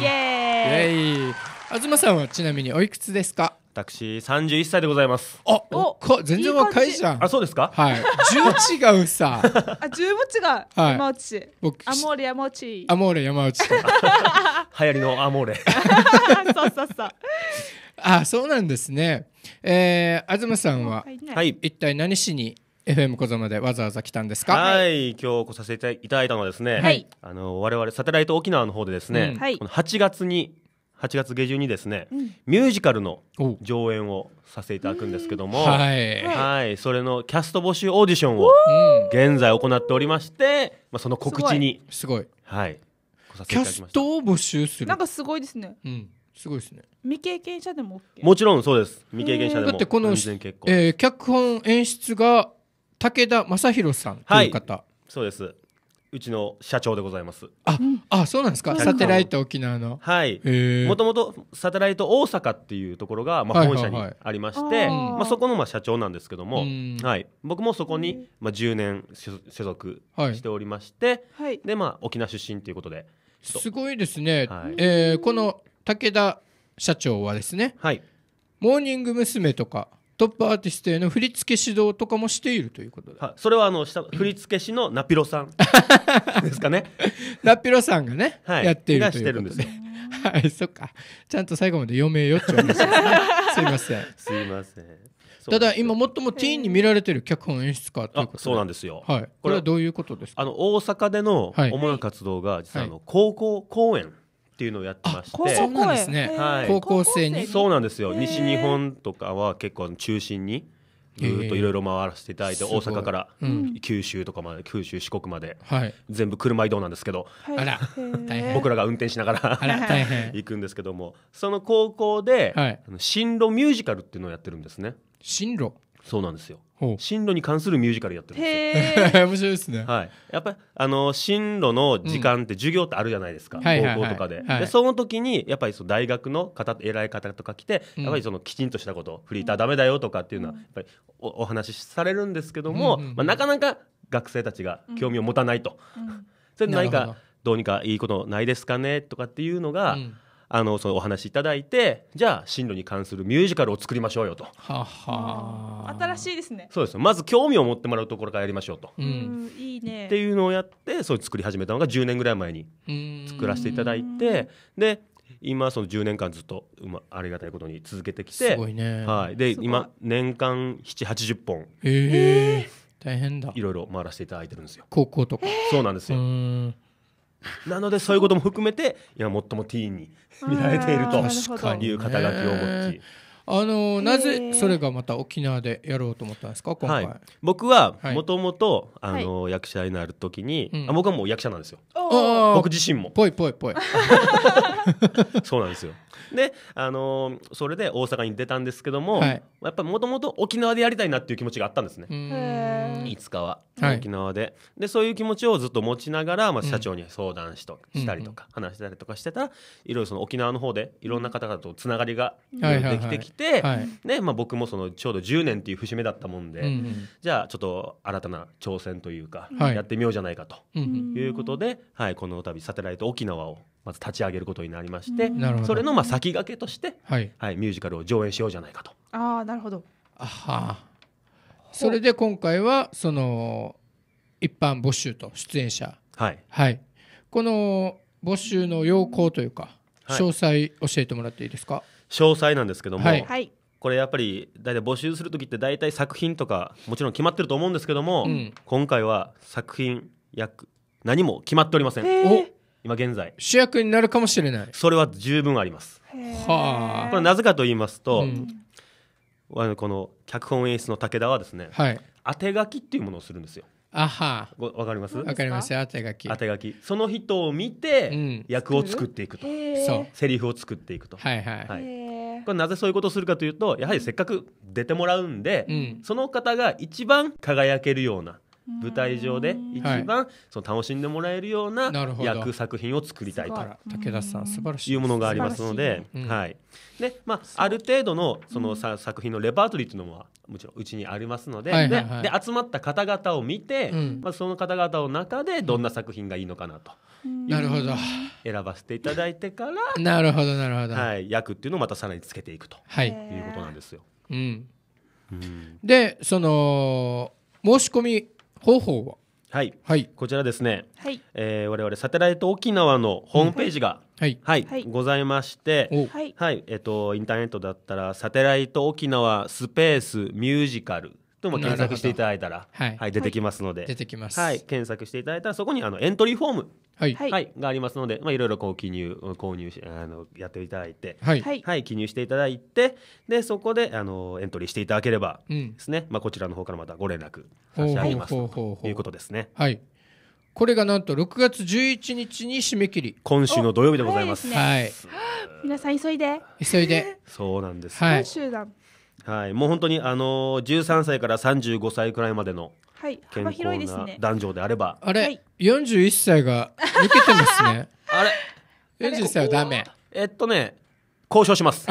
*laughs* イエーイエーイ東さんはちなみにおいくつですか私三十一歳でございますあおこ、全然若いじゃんあそうですかはい10違うさ *laughs* あ十0も違う、はい、山内僕アモーレ山内アモーレ山内 *laughs* 流行りのアモーレ *laughs* そうそうそうあそうなんですねえー、東さんは、はい、一体何しに FM 小園でわざわざ来たんですかはい今日来させていただいたのはですね、はい、あの我々サテライト沖縄の方でですね、うはい、この8月に8月下旬にですね、うん、ミュージカルの上演をさせていただくんですけども、はい、はい、それのキャスト募集オーディションを現在行っておりまして、まあ、その告知にすごいはいキャストを募集するなんかすごいですね、うん、すごいですね未経験者でも、OK、もちろんそうです未経験者でもだってこの、えー、脚本演出が武田正弘さんという方、はい、そうですうちの社長でございます。あ、あ、そうなんですか。サテライト沖縄の。はい。もともとサテライト大阪っていうところが、まあ、本社にありまして、まあ、そこの、まあ、社長なんですけども。はい。僕もそこに、まあ、10年所属しておりまして。はい。で、まあ、沖縄出身ということで。すごいですね。はい、えー、この武田社長はですね。はい。モーニング娘。とか。トップアーティストへの振付指導とかもしているということで、はい、それはあの下振付師のナピロさん *laughs* ですかねナピロさんがね、はい、やっているということで *laughs* はいそっかちゃんと最後まで読めよって話です、ね、*laughs* すいませんすいませんただ今最もティーンに見られてる脚本演出家ということそうなんですよ、はい、これはどういうことですかあの大阪での主な活動が実はあの高校公演、っていうのをやってまして、そうなんですね、はい、高校生にそうなんですよ西日本とかは結構中心にずっといろいろ回らせていただいて大阪から九州とかまで九州四国まで全部車移動なんですけど僕らが運転しながら *laughs* 行くんですけどもその高校で進路ミュージカルっていうのをやってるんですね進路そうなんですよ進路に関するミュージカルやってるんですよ。*laughs* 面白いですね。はい。やっぱり、あの、進路の時間って授業ってあるじゃないですか。うん、高校とかで。で、その時に、やっぱりその大学の方、偉い方とか来て、やっぱりそのきちんとしたこと、うん、フリーターダメだよとかっていうのは、やっぱりおお話しされるんですけども、うんうん、まあ、なかなか学生たちが興味を持たないと。うん、それで何か、どうにかいいことないですかねとかっていうのが、うんあのそのお話いただいてじゃあ進路に関するミュージカルを作りましょうよとはは新しいですねそうですまず興味を持ってもらうところからやりましょうと、うん、いいねっていうのをやってそれ作り始めたのが10年ぐらい前に作らせていただいてで今その10年間ずっと、まありがたいことに続けてきてすごいね、はい、で今年間780本へえ大変だいろいろ回らせていただいてるんですよ高校とかそうなんですよなのでそういうことも含めて今最もティーンに見られているという肩書きを持ち。あのなぜそれがまた沖縄でやろうと思ったんですか今回、はい、僕はもともと役者になるときに、はい、あ僕はもう役者なんですよ僕自身もぽいぽいぽい *laughs* そうなんですよであのー、それで大阪に出たんですけども、はい、やっぱもともと沖縄でやりたいなっていう気持ちがあったんですねいつかは、沖縄ででそういう気持ちをずっと持ちながら、まあ、社長に相談しと、うん、したりとか、話したりとかしてたらいろいろその沖縄の方でいろんな方々とつながりができてきて、まあ、僕もそのちょうど10年っていう節目だったもんで、うんじゃあちょっと新たな挑戦というか、はい、やってみようじゃないかということで、はい、この度サテライト沖縄をまず立ち上げることになりまして、それのまあ先駆けとして、はい、はい、ミュージカルを上演しようじゃないかと。ああなるほど。あはそれで今回はその一般募集と出演者、はい、はい、この募集の要項というか、はい、詳細教えてもらっていいですか詳細なんですけども、はい、これやっぱり大体募集する時って大体作品とかもちろん決まってると思うんですけども、うん、今回は作品約何も決まっておりません。今現在主役になるかもしれないそれは十分ありますはあこれなぜかと言いますと、この脚本演出の武田はですね、はい、当て書きっていうものをするんですよあはわかりますわかります当て書き当て書きその人を見て役を作っていくと、そうセリフを作っていくとはいはい、はい、これなぜそういうことをするかというとやはりせっかく出てもらうんで、うん、その方が一番輝けるような舞台上で一番その楽しんでもらえるような役作品を作りたいと武田さん素晴らしいいうものがありますので、はいでまあ、ある程度のそのさ、作品のレパートリーというのはもちろんうちにありますのでで集まった方々を見て、まあ、その方々の中でどんな作品がいいのかなと。なるほど選ばせていただいてから *laughs* なるほどなるほど、はい、役っていうのをまたさらにつけていくと、はい、いうことなんですよ。うん、うん、でその申し込み方法ははい、はい、こちらですね、はいえー、我々サテライト沖縄のホームページが、うん、はい、はいはい、ございまして、はいえーと、インターネットだったら「サテライト沖縄スペースミュージカル」とも検索していただいたら、はい、はい、出てきますので、出てきます、はい、検索していただいたらそこにあのエントリーフォームはい、はい、がありますので、まあ、いろいろこう記入購入しあのやっていただいて、はい、はい、記入していただいてでそこであのエントリーしていただければですね、うん、まあ、こちらの方からまたご連絡差し上げますということですね。はいこれがなんと6月11日に締め切り今週の土曜日でございます、ね、はい皆さん急いで急いで *laughs* そうなんです、はい、はい、もう本当にあのー、13歳から35歳くらいまでのはい健幅広いです康なね男女であればあれ四十一歳が抜けてますね。*laughs* あれ41歳はダメ。えっとね交渉します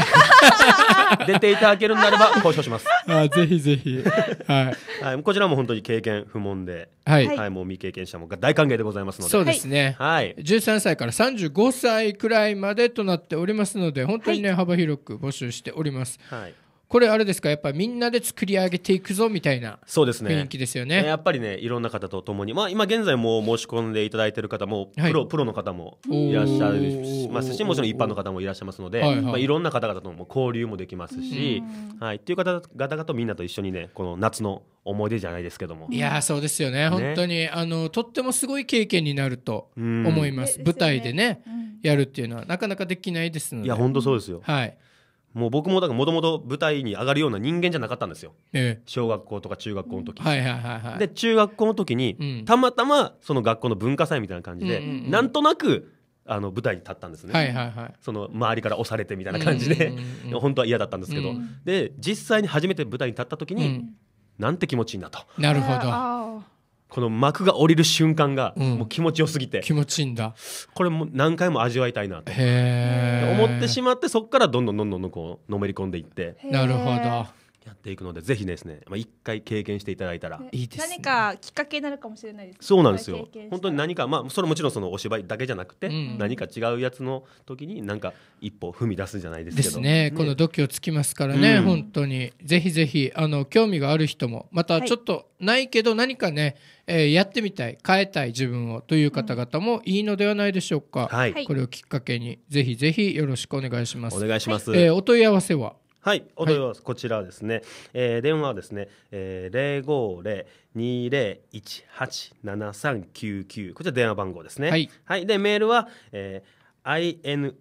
*laughs* 出ていただけるんであれば交渉します、あぜひぜひ。ははい、こちらも本当に経験不問で、はい。はいもう未経験者も大歓迎でございますのでそうですね。はい十三歳から三十五歳くらいまでとなっておりますので本当にね、幅広く募集しておりますはいこれあれですかやっぱりみんなで作り上げていくぞみたいなそうですね雰囲気ですよねやっぱりねいろんな方と共に、まあ、今現在も申し込んでいただいてる方もプロ,、プロの方もいらっしゃるますしもちろん一般の方もいらっしゃいますので、はいまあ、いろんな方々とも交流もできますし、はい、っていう方々とみんなと一緒にねこの夏の思い出じゃないですけどもいやそうですよね本当にあのとってもすごい経験になると思います、舞台でね、やるっていうのはなかなかできないですのでいや本当そうですよ、はいもう僕もだからもともと舞台に上がるような人間じゃなかったんですよ、ええ、小学校とか中学校の時、はいはいはいはい、で中学校の時に、うん、たまたまその学校の文化祭みたいな感じで、うんうんうん、なんとなくあの舞台に立ったんですね、はいはいはい、その周りから押されてみたいな感じで、うんうんうんうん、*laughs* 本当は嫌だったんですけど、うん、で実際に初めて舞台に立った時に、うん、なんて気持ちいいんだとなるほどこの幕が降りる瞬間がもう気持ちよすぎて、うん、気持ちいいんだこれも何回も味わいたいなと思ってしまってそこからどんどんどんどんこうのめり込んでいってなるほどやっていくのでぜひですね、まあ、1回経験していただいたら、ね、何かきっかけになるかもしれないです、ね、そうなんですよ本当に何かまあそれもちろんそのお芝居だけじゃなくて、うん、何か違うやつの時に何か一歩踏み出すじゃないですけどですね、ね、この度胸つきますからね、うん、本当にぜひぜひあの興味がある人もまたちょっとないけど何かね、はいえー、やってみたい変えたい自分をという方々もいいのではないでしょうか、はい、これをきっかけにぜひぜひよろしくお願いしますお願いします、えー、お問い合わせははい、お問い合わせ、こちらですね、えー、電話はですね、えー、050-2018-7399こちら電話番号ですね、はい、はい、でメールは、えー、info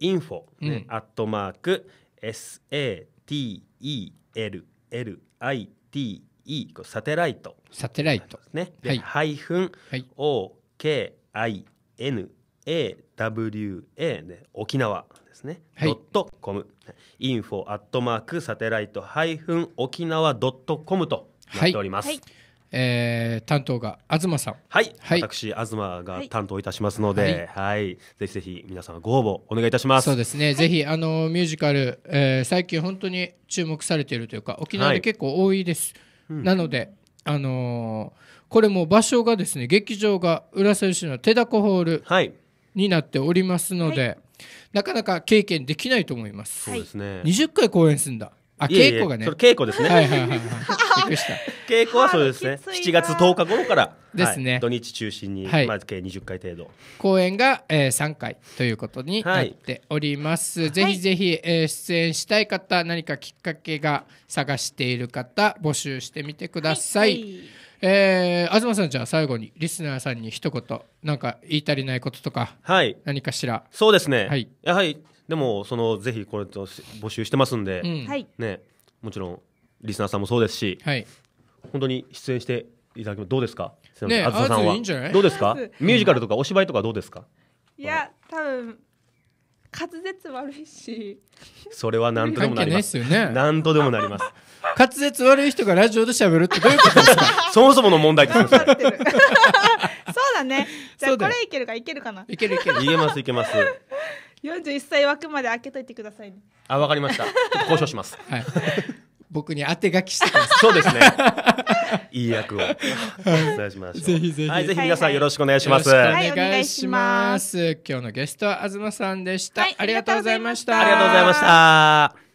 info、ね、アットマーク s a t e l l i t e サテライトサテライトですね、はい、ハイフン、はい、OKINAWA ね沖縄ですね、はい、ドットコムインフォアットマークサテライトハイフン沖縄ドットコムとなっております、はいはい、えー、担当が東さんはい、はい、私東が担当いたしますので、はい、ぜひぜひ皆さんご応募お願いいたしますそうですね、ぜひあのミュージカル、えー、最近本当に注目されているというか沖縄で結構多いです、なのであのー、これも場所がですね劇場が浦添市の手だこホールになっておりますので、はい、なかなか経験できないと思います。そうですね。二十回公演するんだ。あ、稽古がね。それ稽古ですね。はいはいはい、はい。*laughs* 稽古はそうですね。七月十日頃から。ですね、土日中心に、はい、まず計20回程度。公演が、えー、回ということになっております。はい、ぜひぜひ、えー、出演したい方、何かきっかけが探している方、募集してみてくださいえー、東さんじゃあ最後にリスナーさんに一言なんか言い足りないこととか、はい、何かしらそうですね、はい、やはりでもそのぜひこれと募集してますんで、うん、ね、もちろんリスナーさんもそうですし、はい、本当に出演していただきどうですかねあずさんはどうですかミュージカルとかお芝居とかどうですかいや多分滑舌悪いしそれは何とでもなります。よね。何とでもなります。滑舌悪い人がラジオで喋るってどういうことですかそもそもの問題 *laughs* そうだね。じゃあこれいけるかいけるかな。いけるいける。いけますいけます。*laughs* 四十一歳枠まで開けといてくださいね。あ、わかりました。交渉します。はい。僕に当て書きしてください。そうですね。*laughs* いい役を。お願いします。ぜひぜひ。はい、ぜひ皆さんよろしくお願いします。はい、お願いします。今日のゲストは東さんでした。ありがとうございました。ありがとうございました。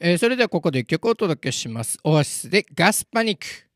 えー、それではここで曲をお届けします。オアシスでガスパニック。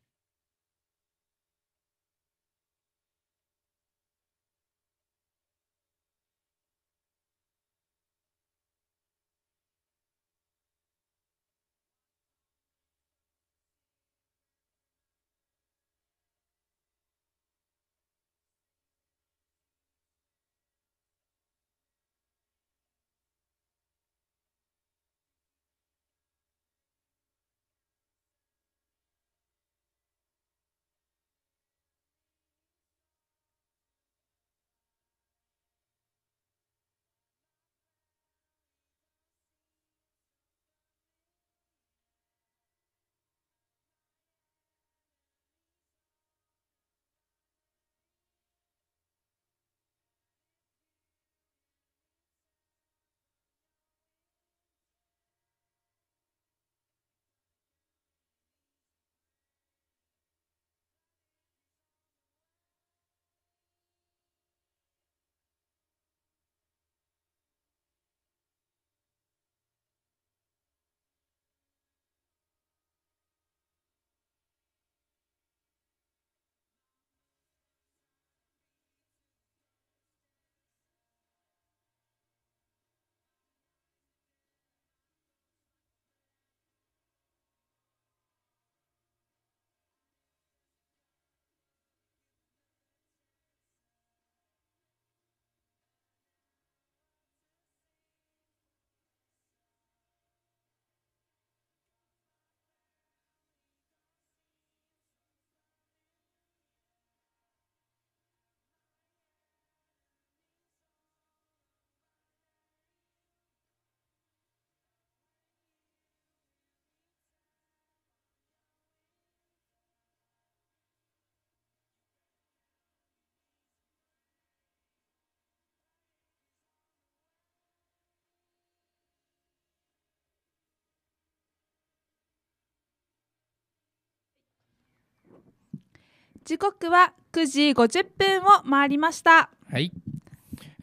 時刻は9時50分を回りましたはい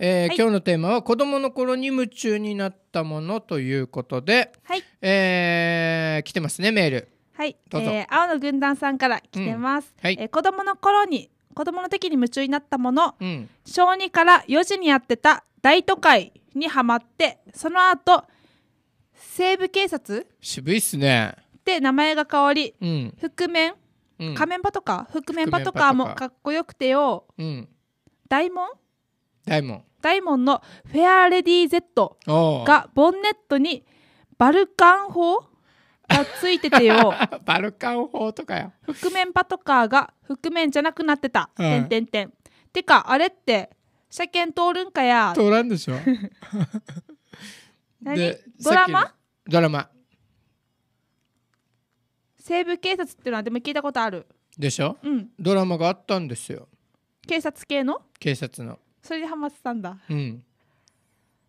えー、はい、今日のテーマは子供の頃に夢中になったものということで、はい、えー、来てますねメールはい、えー、青の軍団さんから来てます、うん、はい、えー、子供の頃に子供の時に夢中になったもの、うん、小2から4時にやってた大都会にはまってその後西部警察渋いっすねで名前が変わり、うん、覆面仮面パとか覆面パとかもかっこよくてよ、うん、大門大門大門のフェアレディー Z がボンネットにバルカン砲がついててよ *laughs* バルカン砲とかよ覆面パトカーが覆面じゃなくなってた、うん、てんてんてんてかあれって車検通るんかや通らんでしょ *laughs* 何ドラマドラマ西部警察っていうのはでも聞いたことあるでしょ、うん、ドラマがあったんですよ警察系の警察のそれでハマってたんだうん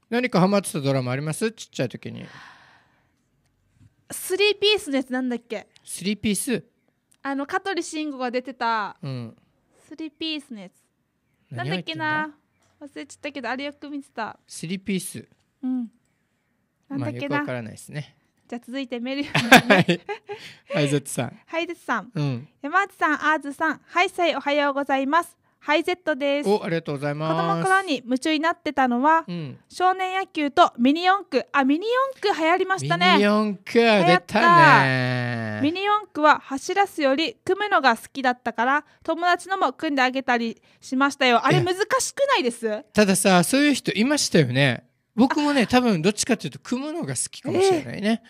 何かハマってたドラマありますちっちゃい時にスリーピースのやつなんだっけスリーピースあの香取慎吾が出てた、うん、スリーピースのやつなんだっけな忘れちゃったけどあれよく見てたスリーピースうんなんだっけな、まあ、よくわからないですねじゃあ続いてメール読みはい、ゼッツさん。ハイゼッツさん。うん。山内さん、アーズさん、ハイサイおはようございます。ハイゼットです。お、ありがとうございます。子供からに夢中になってたのは、うん。少年野球とミニ四駆。あ、ミニ四駆流行りましたね。ミニ四駆出たね。ミニ四駆は走らすより組むのが好きだったから友達のも組んであげたりしましたよあれ難しくないですたださ、そういう人いましたよね。僕もね、多分どっちかというと組むのが好きかもしれないね。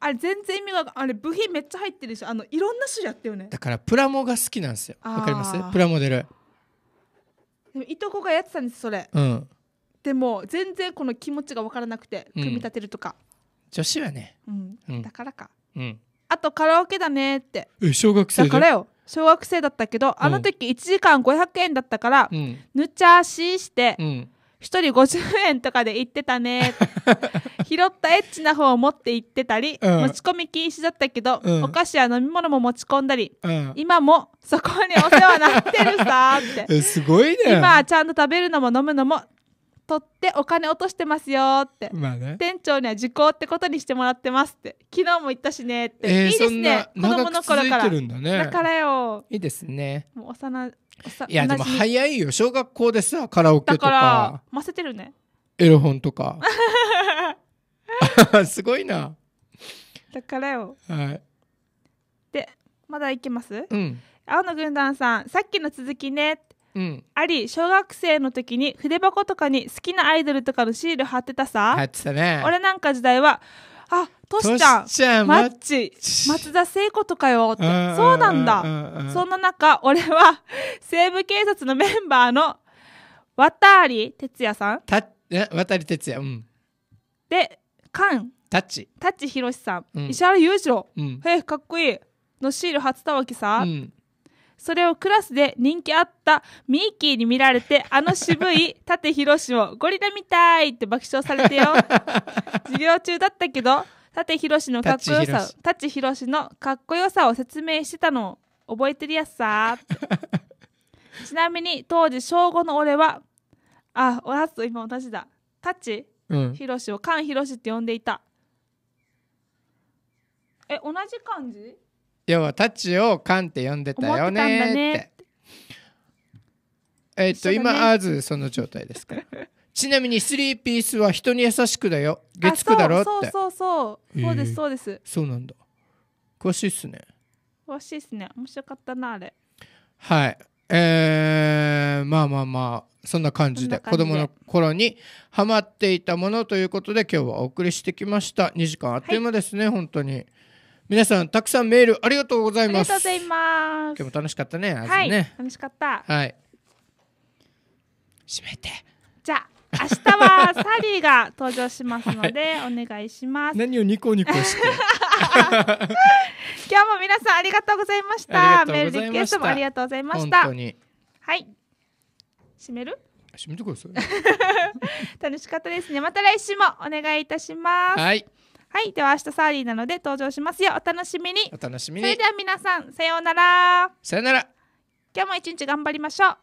あれ全然意味があれ部品めっちゃ入ってるしあのいろんな種類あったよねだからプラモが好きなんですよわかりますプラモデルでもいとこがやってたんですそれ、うん、でも全然この気持ちが分からなくて組み立てるとか、うん、女子はね、うん、だからか、うん、あとカラオケだねってえ小学生だからよ小学生だったけどあの時1時間500円だったから、ぬちゃしして、うん一人50円とかで行ってたね *laughs* 拾ったエッチな方を持って行ってたり、うん、持ち込み禁止だったけど、うん、お菓子や飲み物も持ち込んだり、うん、今もそこにお世話になってるさって *laughs* すごいね今はちゃんと食べるのも飲むのも取ってお金落としてますよって、まあね、店長には時効ってことにしてもらってますって昨日も言ったしねって、えー、いいですね子供の頃から、ね、だからよいいですねもう幼いやでも早いよ小学校でさカラオケとからませてるねエロ本とか *laughs* すごいなだからよはいでまだいけます、うん、青の軍団さんさっきの続きねうん、あり小学生の時に筆箱とかに好きなアイドルとかのシール貼ってたさ貼ってたね俺なんか時代はあトシちゃんちゃんマッチ松田聖子とかよってそうなんだそんな中俺は西部警察のメンバーの渡哲也さんた渡哲也うんで菅タッチタッチひろしさん、うん、石原裕次郎、うん、へえかっこいいのシール貼ってたわけさ、うんそれをクラスで人気あったミーキーに見られて、あの渋い *laughs* 舘ひろしをゴリラみたいって爆笑されてよ。*laughs* 授業中だったけど、舘ひろしのかっこよさ、舘ひろしのかっこよさを説明してたのを覚えてるやつさ。*laughs* ちなみに当時小5の俺は、あ、おやつと今同じだ。舘ひろしを菅ひろしって呼んでいた。え、同じ漢字要はタッチをカンって呼んでたよねってねえっ、と、ね、今アーズその状態ですから *laughs* ちなみにスリーピースは人に優しくだよ月9だろってそうそうそうそうですそうです、えー、そうなんだ詳しいっすね詳しいっすね面白かったなあれはいえー、まあまあまあそんな感じで子供の頃にハマっていたものということで今日はお送りしてきました2時間あっという間ですね、はい、本当に皆さんたくさんメールありがとうございますありがとうございます今日も楽しかったねはい、楽しかったはい閉めてじゃあ明日はサリーが登場しますので、*laughs* お願いします何をニコニコして *laughs* 今日も皆さんありがとうございましたメールリクエストもありがとうございましたはい閉める閉めてください *laughs* 楽しかったですねまた来週もお願いいたしますはいはいでは明日サーリーなので登場しますよお楽しみにお楽しみに。それでは皆さんさようならさよなら今日も一日頑張りましょう